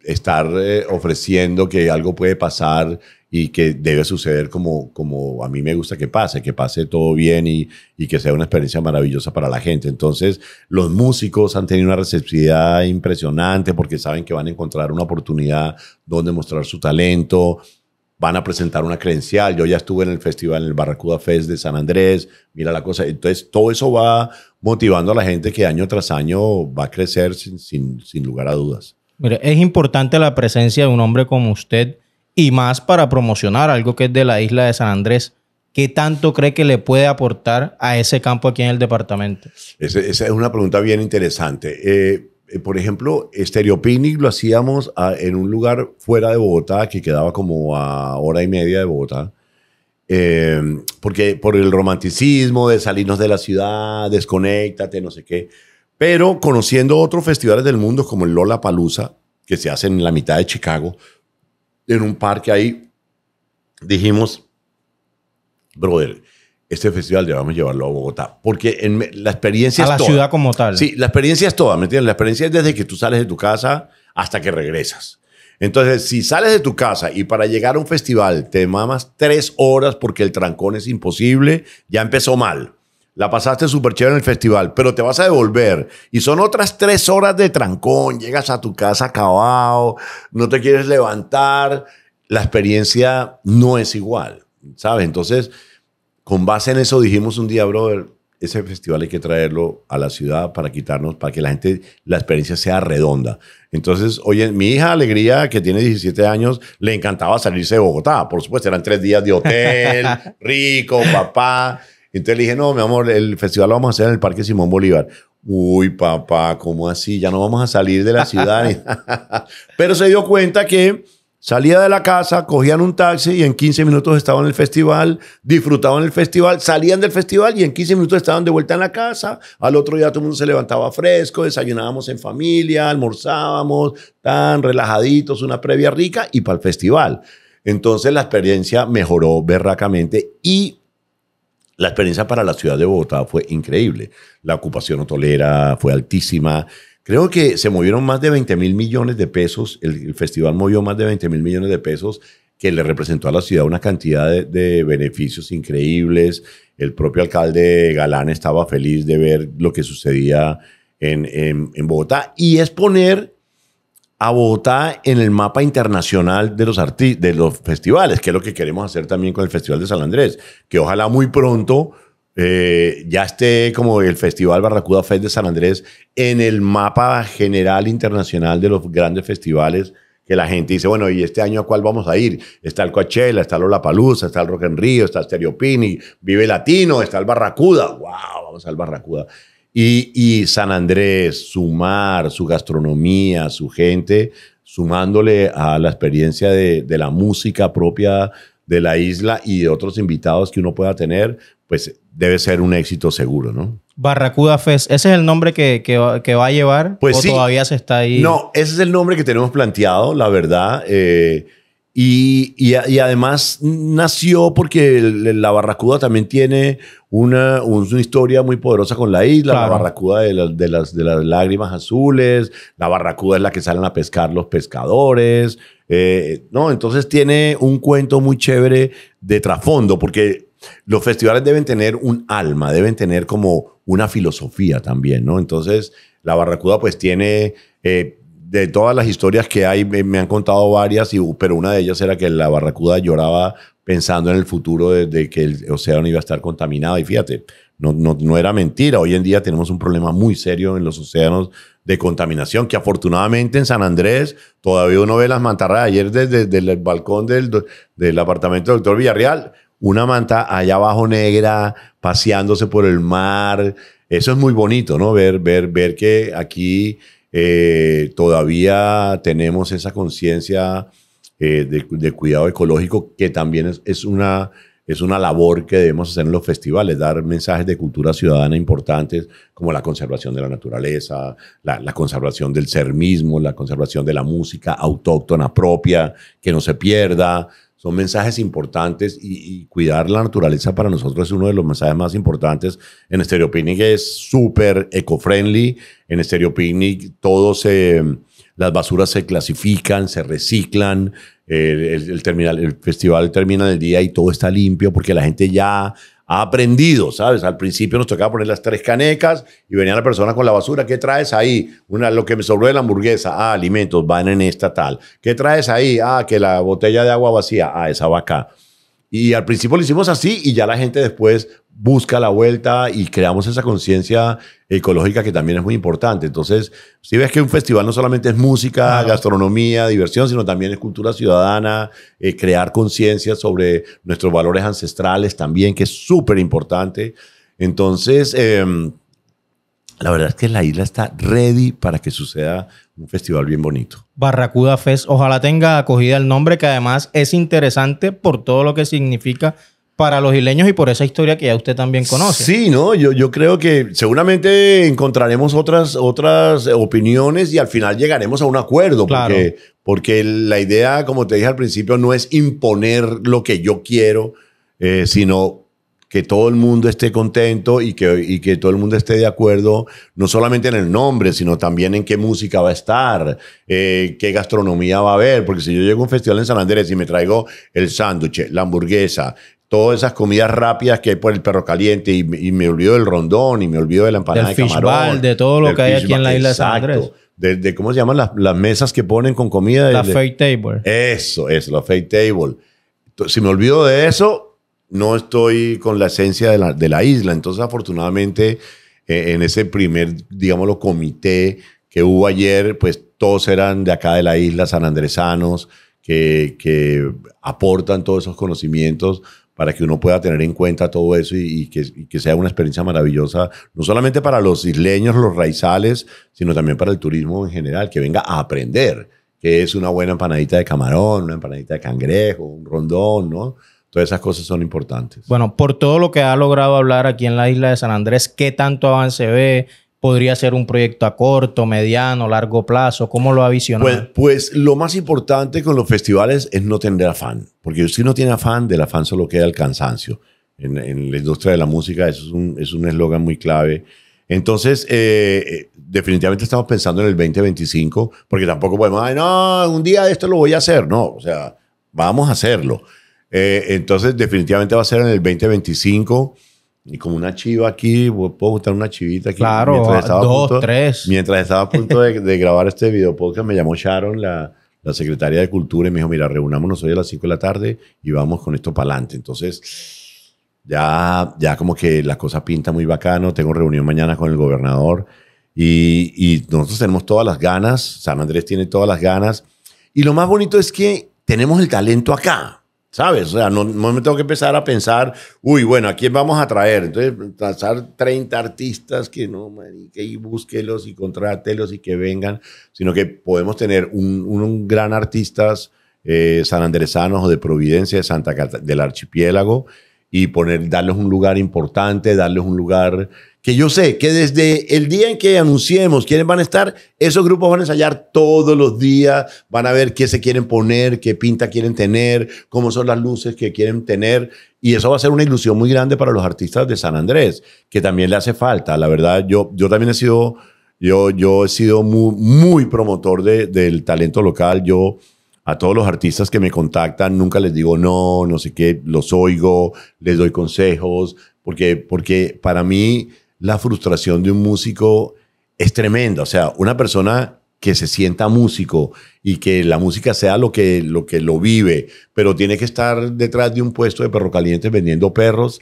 estar eh, ofreciendo que algo puede pasar y que debe suceder como, como a mí me gusta que pase, que pase todo bien y, y que sea una experiencia maravillosa para la gente. Entonces, los músicos han tenido una receptividad impresionante porque saben que van a encontrar una oportunidad donde mostrar su talento, van a presentar una credencial. Yo ya estuve en el festival, en el Barracuda Fest de San Andrés, mira la cosa. Entonces, todo eso va motivando a la gente que año tras año va a crecer sin, sin, lugar a dudas. Mira, es importante la presencia de un hombre como usted y más para promocionar algo que es de la isla de San Andrés. ¿Qué tanto cree que le puede aportar a ese campo aquí en el departamento? esa es una pregunta bien interesante. Eh, eh, por ejemplo, Stereopinic lo hacíamos ah, en un lugar fuera de Bogotá que quedaba como a hora y media de Bogotá. Em, porque por el romanticismo de salirnos de la ciudad, desconéctate, no sé qué. Pero conociendo otros festivales del mundo como el Lola Palusa, que se hace en la mitad de Chicago, en un parque ahí, dijimos, brother, este festival a llevarlo a Bogotá. Porque en, la experiencia a la ciudad como tal. Sí, la experiencia es toda, ¿me entiendes? La experiencia es desde que tú sales de tu casa hasta que regresas. Entonces, si sales de tu casa y para llegar a un festival te mamas tres horas porque el trancón es imposible, ya empezó mal. La pasaste súper chévere en el festival, pero te vas a devolver y son otras tres horas de trancón. Llegas a tu casa acabado, no te quieres levantar. La experiencia no es igual, ¿sabes? Entonces, con base en eso dijimos un día, brother, ese festival hay que traerlo a la ciudad para quitarnos, para que la gente, la experiencia sea redonda. Entonces, oye, mi hija Alegría, que tiene 17 años, le encantaba salirse de Bogotá. Por supuesto, eran tres días de hotel, rico, papá. Entonces le dije, no, mi amor, el festival lo vamos a hacer en el Parque Simón Bolívar. Uy, papá, ¿cómo así? Ya no vamos a salir de la ciudad. Pero se dio cuenta que Salía de la casa, cogían un taxi y en 15 minutos estaban en el festival, disfrutaban el festival, salían del festival y en 15 minutos estaban de vuelta en la casa. Al otro día todo el mundo se levantaba fresco, desayunábamos en familia, almorzábamos, tan relajaditos, una previa rica y para el festival. Entonces la experiencia mejoró berracamente y la experiencia para la ciudad de Bogotá fue increíble. La ocupación hotelera fue altísima. Creo que se movieron más de 20 mil millones de pesos, el, festival movió más de 20 mil millones de pesos que le representó a la ciudad una cantidad de, beneficios increíbles. El propio alcalde Galán estaba feliz de ver lo que sucedía en, en, Bogotá y es poner a Bogotá en el mapa internacional de los, de los festivales, que es lo que queremos hacer también con el Festival de San Andrés, que ojalá muy pronto eh, ya esté como el Festival Barracuda Fest de San Andrés en el mapa general internacional de los grandes festivales que la gente dice, bueno, ¿y este año a cuál vamos a ir? Está el Coachella, está el Olapalooza, está el Rock en Río, está el Stereopini, Vive Latino, está el Barracuda. ¡Wow! Vamos al Barracuda. Y, y San Andrés, su mar, su gastronomía, su gente, sumándole a la experiencia de, de la música propia de la isla y de otros invitados que uno pueda tener, pues debe ser un éxito seguro, ¿no? Barracuda Fest, ¿ese es el nombre que, que, va a llevar? Pues ¿O todavía se está ahí? No, ese es el nombre que tenemos planteado, la verdad. Eh, y, además nació porque la Barracuda también tiene una, una, historia muy poderosa con la isla, la Barracuda de, las, de las lágrimas azules, la Barracuda es la que salen a pescar los pescadores. Eh, no, entonces tiene un cuento muy chévere de trasfondo, porque los festivales deben tener un alma, deben tener como una filosofía también, ¿no? Entonces, la Barracuda pues tiene... Eh, de todas las historias que hay, me, han contado varias, y, pero una de ellas era que la barracuda lloraba pensando en el futuro de, que el océano iba a estar contaminado. Y fíjate, no, no, no, era mentira. Hoy en día tenemos un problema muy serio en los océanos de contaminación, que afortunadamente en San Andrés todavía uno ve las mantarrayas. Ayer desde, el balcón del, del apartamento del doctor Villarreal, una manta allá abajo negra, paseándose por el mar. Eso es muy bonito, ¿no? Ver, ver, ver que aquí eh, todavía tenemos esa conciencia eh, de, cuidado ecológico que también es una es una labor que debemos hacer en los festivales, dar mensajes de cultura ciudadana importantes como la conservación de la naturaleza, la, conservación del ser mismo, la conservación de la música autóctona propia, que no se pierda. Son mensajes importantes y, cuidar la naturaleza para nosotros es uno de los mensajes más importantes. En Stereo Picnic es súper eco-friendly. En Stereo Picnic todo se las basuras se clasifican, se reciclan, el, terminal, el festival termina el día y todo está limpio porque la gente ya ha aprendido, ¿sabes? Al principio nos tocaba poner las tres canecas y venía la persona con la basura. ¿Qué traes ahí? Una, lo que me sobró de la hamburguesa. Ah, alimentos, van en esta tal. ¿Qué traes ahí? Ah, que la botella de agua vacía. Ah, esa va acá. Y al principio lo hicimos así y ya la gente después busca la vuelta y creamos esa conciencia ecológica que también es muy importante. Entonces, si ves que un festival no solamente es música, gastronomía, diversión, sino también es cultura ciudadana, eh, crear conciencia sobre nuestros valores ancestrales también, que es súper importante. Entonces, em, la verdad es que la isla está ready para que suceda un festival bien bonito. Barracuda Fest, ojalá tenga acogida el nombre que además es interesante por todo lo que significa para los isleños y por esa historia que ya usted también conoce. Sí, no, yo, yo creo que seguramente encontraremos otras, otras opiniones y al final llegaremos a un acuerdo, porque, la idea, como te dije al principio, no es imponer lo que yo quiero, eh, sino que todo el mundo esté contento y que, todo el mundo esté de acuerdo, no solamente en el nombre, sino también en qué música va a estar, eh, qué gastronomía va a haber, porque si yo llego a un festival en San Andrés y me traigo el sándwich, la hamburguesa, todas esas comidas rápidas que hay por el perro caliente y, me olvido del rondón y me olvido de la empanada del de camarón. de todo lo que hay aquí en la isla de San Andrés. ¿Cómo se llaman las, mesas que ponen con comida? La fake table. Eso, eso, la fake table. Si me olvido de eso, no estoy con la esencia de la, isla. Entonces, afortunadamente, eh, en ese primer, digámoslo, comité que hubo ayer, pues todos eran de acá de la isla, sanandresanos, que, que aportan todos esos conocimientos para que uno pueda tener en cuenta todo eso y, que, que, sea una experiencia maravillosa, no solamente para los isleños, los raizales, sino también para el turismo en general, que venga a aprender, que es una buena empanadita de camarón, una empanadita de cangrejo, un rondón, ¿no? Todas esas cosas son importantes. Bueno, por todo lo que ha logrado hablar aquí en la isla de San Andrés, ¿qué tanto avance ve? ¿Podría ser un proyecto a corto, mediano, largo plazo? ¿Cómo lo ha visionado? Pues, pues lo más importante con los festivales es no tener afán, porque si no tiene afán, del afán solo queda el cansancio. En, la industria de la música eso es un eslogan muy clave. Entonces, eh, eh, definitivamente estamos pensando en el 2025, porque tampoco podemos, ay, no, un día esto lo voy a hacer. No, o sea, vamos a hacerlo. Eh, entonces, definitivamente va a ser en el 2025. Y como una chiva aquí, puedo gustar una chivita aquí. Claro, mientras ah, estaba dos, tres. Mientras estaba a punto de, grabar este video podcast, me llamó Sharon, la, la secretaria de Cultura, y me dijo, mira, reunámonos hoy a las 5 de la tarde y vamos con esto para adelante. Entonces, ya, ya como que la cosa pinta muy bacano. Tengo reunión mañana con el gobernador y, y nosotros tenemos todas las ganas. San Andrés tiene todas las ganas. Y lo más bonito es que tenemos el talento acá. ¿Sabes? O sea, no, me tengo que empezar a pensar, uy, bueno, ¿a quién vamos a traer? Entonces, trazar 30 artistas que no, y búsquelos y contrátelos y que vengan, sino que podemos tener un, un, gran artistas San eh, sanandresanos o de Providencia, de Santa del archipiélago, y poner, darles un lugar importante, darles un lugar que yo sé que desde el día en que anunciemos quiénes van a estar, esos grupos van a ensayar todos los días, van a ver qué se quieren poner, qué pinta quieren tener, cómo son las luces que quieren tener. Y eso va a ser una ilusión muy grande para los artistas de San Andrés, que también le hace falta. La verdad, yo, yo también he sido, yo, yo he sido muy, promotor de, del talento local. Yo a todos los artistas que me contactan, nunca les digo no, no sé qué, los oigo, les doy consejos, porque, porque para mí la frustración de un músico es tremenda. O sea, una persona que se sienta músico y que la música sea lo que lo, que lo vive, pero tiene que estar detrás de un puesto de perro caliente vendiendo perros,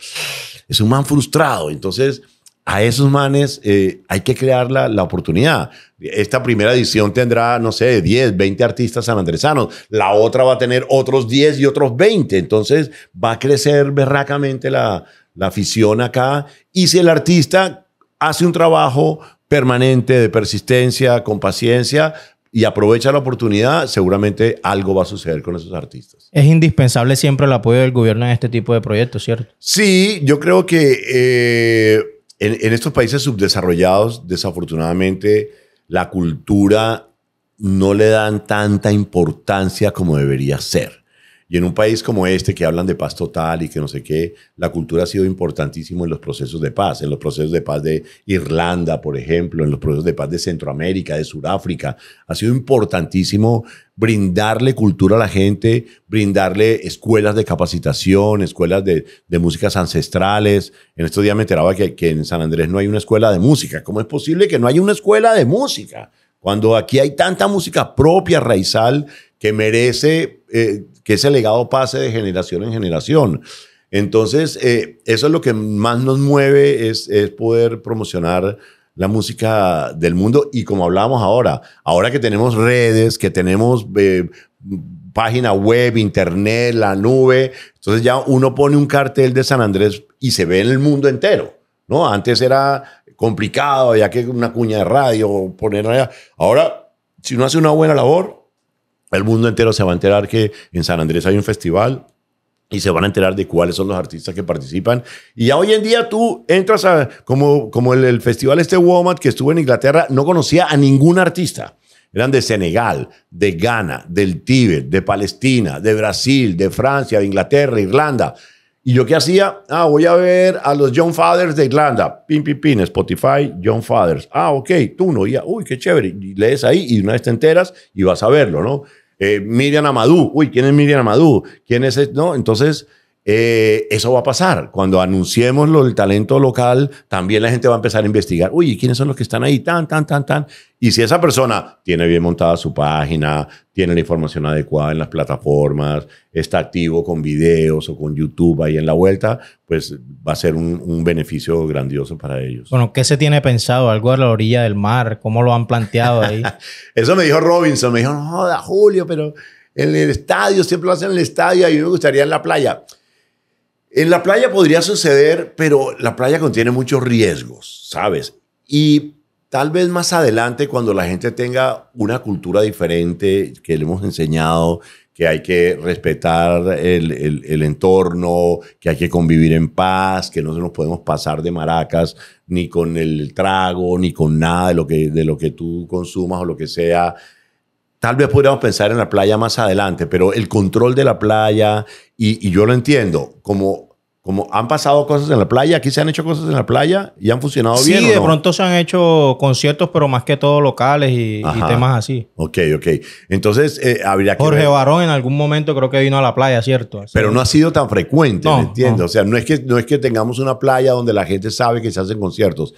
es un man frustrado. Entonces, a esos manes eh, hay que crear la, la, oportunidad. Esta primera edición tendrá, no sé, 10, 20 artistas sanandresanos. La otra va a tener otros 10 y otros 20. Entonces va a crecer berracamente la, la afición acá, y si el artista hace un trabajo permanente de persistencia, con paciencia, y aprovecha la oportunidad, seguramente algo va a suceder con esos artistas. Es indispensable siempre el apoyo del gobierno en este tipo de proyectos, ¿cierto? Sí, yo creo que eh, en, en, estos países subdesarrollados, desafortunadamente, la cultura no le dan tanta importancia como debería ser. Y en un país como este, que hablan de paz total y que no sé qué, la cultura ha sido importantísimo en los procesos de paz, en los procesos de paz de Irlanda, por ejemplo, en los procesos de paz de Centroamérica, de Sudáfrica. Ha sido importantísimo brindarle cultura a la gente, brindarle escuelas de capacitación, escuelas de, músicas ancestrales. En estos días me enteraba que, que en San Andrés no hay una escuela de música. ¿Cómo es posible que no haya una escuela de música? Cuando aquí hay tanta música propia, raizal, que merece eh, que ese legado pase de generación en generación. Entonces, eh, eso es lo que más nos mueve, es, poder promocionar la música del mundo y como hablábamos ahora, ahora que tenemos redes, que tenemos eh, página web, internet, la nube, entonces ya uno pone un cartel de San Andrés y se ve en el mundo entero, ¿no? Antes era complicado, ya que una cuña de radio, poner allá. Ahora, si uno hace una buena labor, el mundo entero se va a enterar que en San Andrés hay un festival y se van a enterar de cuáles son los artistas que participan. Y ya hoy en día tú entras a, como, como el, festival este WOMAD que estuvo en Inglaterra, no conocía a ningún artista. Eran de Senegal, de Ghana, del Tíbet, de Palestina, de Brasil, de Francia, de Inglaterra, Irlanda. ¿Y yo qué hacía? Ah, voy a ver a los John Fathers de Irlanda. Pin, pin, pin, Spotify, John Fathers. Ah, ok, tú no. Ya, uy, qué chévere. Y lees ahí y una vez te enteras y vas a verlo, ¿no? Eh, Miriam Amadou. Uy, ¿quién es Miriam Amadou? ¿Quién es? Este? No, entonces eh, eso va a pasar. Cuando anunciemos lo, el talento local, también la gente va a empezar a investigar. Uy, ¿quiénes son los que están ahí? Tan, tan, tan, tan. Y si esa persona tiene bien montada su página, tiene la información adecuada en las plataformas, está activo con videos o con YouTube ahí en la vuelta, pues va a ser un, beneficio grandioso para ellos. Bueno, ¿qué se tiene pensado? ¿Algo a la orilla del mar? ¿Cómo lo han planteado ahí? eso me dijo Robinson. Me dijo, no Julio, pero en el estadio, siempre lo hacen en el estadio a mí me gustaría en la playa. En la playa podría suceder, pero la playa contiene muchos riesgos, ¿sabes? Y tal vez más adelante, cuando la gente tenga una cultura diferente que le hemos enseñado, que hay que respetar el, entorno, que hay que convivir en paz, que no se nos podemos pasar de maracas ni con el trago, ni con nada de lo que, de lo que tú consumas o lo que sea. Tal vez podríamos pensar en la playa más adelante, pero el control de la playa, y, yo lo entiendo, como como han pasado cosas en la playa, aquí se han hecho cosas en la playa y han funcionado bien. Sí, de pronto se han hecho conciertos, pero más que todo locales y, temas así. Ok, ok. Entonces, eh, habría que. Jorge Barón en algún momento creo que vino a la playa, ¿cierto? pero no ha sido tan frecuente, ¿me entiendes? O sea, no es, que, no es que tengamos una playa donde la gente sabe que se hacen conciertos.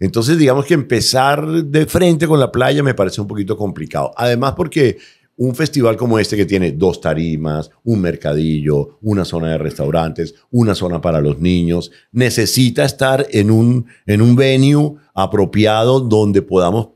Entonces, digamos que empezar de frente con la playa me parece un poquito complicado. Además, porque un festival como este que tiene dos tarimas, un mercadillo, una zona de restaurantes, una zona para los niños, necesita estar en un, en un venue apropiado donde podamos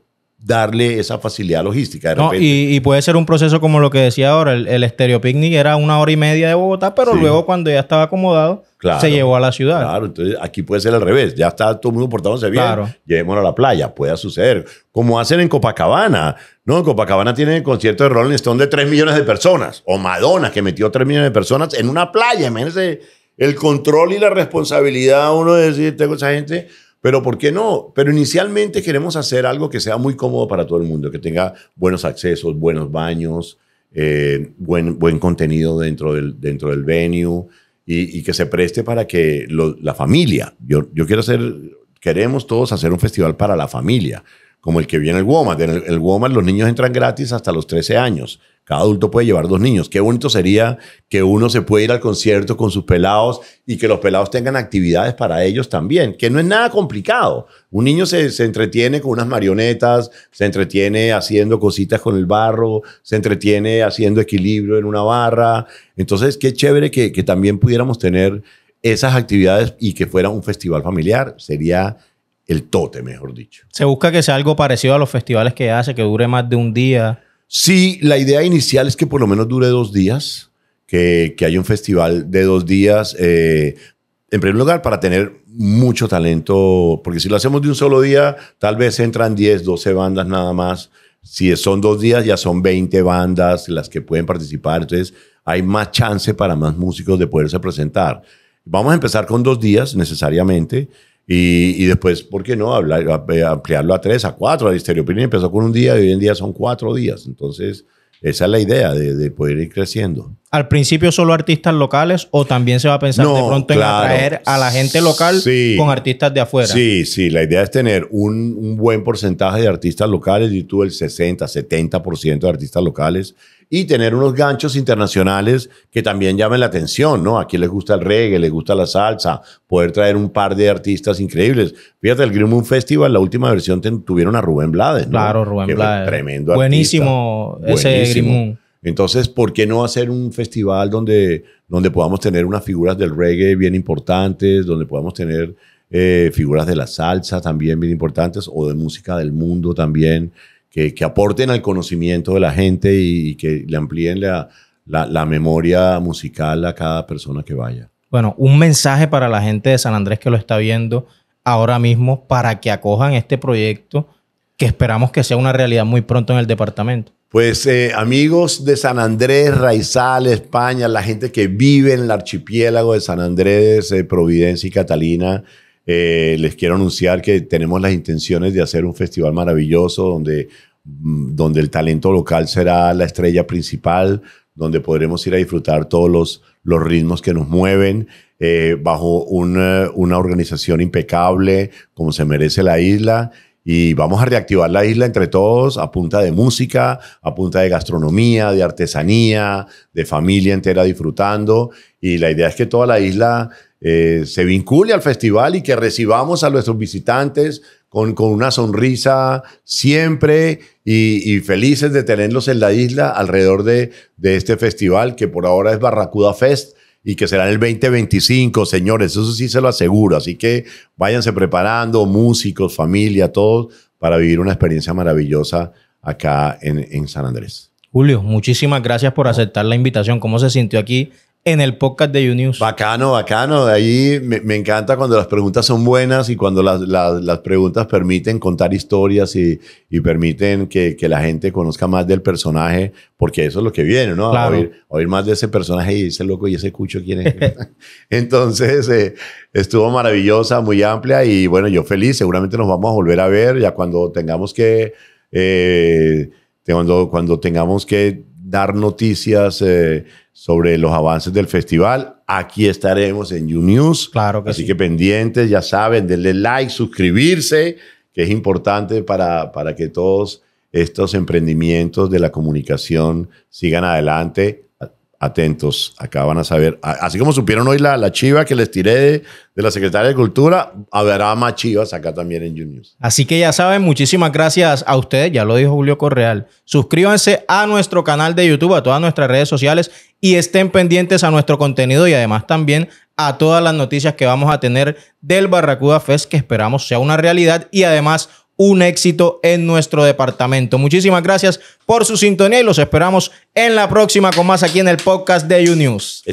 darle esa facilidad logística. no, y, puede ser un proceso como lo que decía ahora, el, el Picnic era una hora y media de Bogotá, pero luego cuando ya estaba acomodado, se llevó a la ciudad. Claro, entonces aquí puede ser al revés, ya está todo el mundo portándose bien, claro. llevémoslo a la playa, puede suceder. Como hacen en Copacabana, ¿no? En Copacabana tiene el concierto de Rolling Stone de 3 millones de personas, o Madonna, que metió 3 millones de personas en una playa, imagínense el control y la responsabilidad uno de decir, tengo esa gente pero ¿por qué no? Pero inicialmente queremos hacer algo que sea muy cómodo para todo el mundo, que tenga buenos accesos, buenos baños, eh, buen, buen contenido dentro del, dentro del venue y, que se preste para que la familia, yo, yo quiero hacer, queremos todos hacer un festival para la familia, como el que viene el WOMAD. En el, el WOMAD los niños entran gratis hasta los 13 años. Cada adulto puede llevar dos niños. Qué bonito sería que uno se pueda ir al concierto con sus pelados y que los pelados tengan actividades para ellos también, que no es nada complicado. Un niño se, entretiene con unas marionetas, se entretiene haciendo cositas con el barro, se entretiene haciendo equilibrio en una barra. Entonces, qué chévere que, que también pudiéramos tener esas actividades y que fuera un festival familiar. Sería el tote, mejor dicho. Se busca que sea algo parecido a los festivales que hace, que dure más de un día. Sí, la idea inicial es que por lo menos dure dos días, que, que haya un festival de dos días. Eh, en primer lugar, para tener mucho talento, porque si lo hacemos de un solo día, tal vez entran 10, 12 bandas nada más. Si son dos días, ya son 20 bandas las que pueden participar. Entonces, hay más chance para más músicos de poderse presentar. Vamos a empezar con dos días necesariamente. Y, después, ¿por qué no? Eh, ampliarlo a tres, a cuatro. La Estereopilina empezó con un día y hoy en día son cuatro días. Entonces, esa es la idea de, poder ir creciendo. ¿Al principio solo artistas locales o también se va a pensar de pronto en atraer a la gente local con artistas de afuera? Sí, sí, la idea es tener un, un buen porcentaje de artistas locales y tú el 60, 70% de artistas locales y tener unos ganchos internacionales que también llamen la atención, ¿no? Aquí les gusta el reggae, les gusta la salsa, poder traer un par de artistas increíbles. Fíjate, el Green Moon Festival, la última versión tuvieron a Rubén Blades, ¿no? Claro, Rubén que Blades. Tremendo Buenísimo ese Buenísimo. Entonces, ¿por qué no hacer un festival donde, donde podamos tener unas figuras del reggae bien importantes, donde podamos tener eh, figuras de la salsa también bien importantes o de música del mundo también? que, aporten al conocimiento de la gente y, que le amplíen la, memoria musical a cada persona que vaya. Bueno, un mensaje para la gente de San Andrés que lo está viendo ahora mismo para que acojan este proyecto que esperamos que sea una realidad muy pronto en el departamento. Pues eh, amigos de San Andrés, Raizal, España, la gente que vive en el archipiélago de San Andrés, eh, Providencia y Catalina, eh, les quiero anunciar que tenemos las intenciones de hacer un festival maravilloso donde, mm, donde el talento local será la estrella principal, donde podremos ir a disfrutar todos los, los ritmos que nos mueven, eh, bajo eh, una organización impecable, como se merece la isla y vamos a reactivar la isla entre todos a punta de música, a punta de gastronomía, de artesanía, de familia entera disfrutando y la idea es que toda la isla eh, se vincule al festival y que recibamos a nuestros visitantes con, con una sonrisa siempre y, felices de tenerlos en la isla alrededor de, de este festival que por ahora es Barracuda Fest y que será el 2025, señores, eso sí se lo aseguro. Así que váyanse preparando, músicos, familia, todos, para vivir una experiencia maravillosa acá en, en San Andrés. Julio, muchísimas gracias por aceptar la invitación. ¿Cómo se sintió aquí en el podcast de YouNews. Bacano, bacano. De ahí me, encanta cuando las preguntas son buenas y cuando las, preguntas permiten contar historias y, permiten que, la gente conozca más del personaje, porque eso es lo que viene, ¿no? oír, más de ese personaje y ese loco y ese cucho quién es. Entonces, eh, estuvo maravillosa, muy amplia y bueno, yo feliz. Seguramente nos vamos a volver a ver ya cuando tengamos que... Eh, cuando, cuando tengamos que dar noticias eh, sobre los avances del festival. Aquí estaremos en YouNews. Claro Así que pendientes, ya saben, denle like, suscribirse, que es importante para, para que todos estos emprendimientos de la comunicación sigan adelante atentos. Acá van a saber. Así como supieron hoy la, la chiva que les tiré de, la Secretaria de Cultura, habrá más chivas acá también en Juniors. Así que ya saben, muchísimas gracias a ustedes. Ya lo dijo Julio Correal. Suscríbanse a nuestro canal de YouTube, a todas nuestras redes sociales y estén pendientes a nuestro contenido y además también a todas las noticias que vamos a tener del Barracuda Fest que esperamos sea una realidad y además un éxito en nuestro departamento. Muchísimas gracias por su sintonía y los esperamos en la próxima con más aquí en el podcast de U News.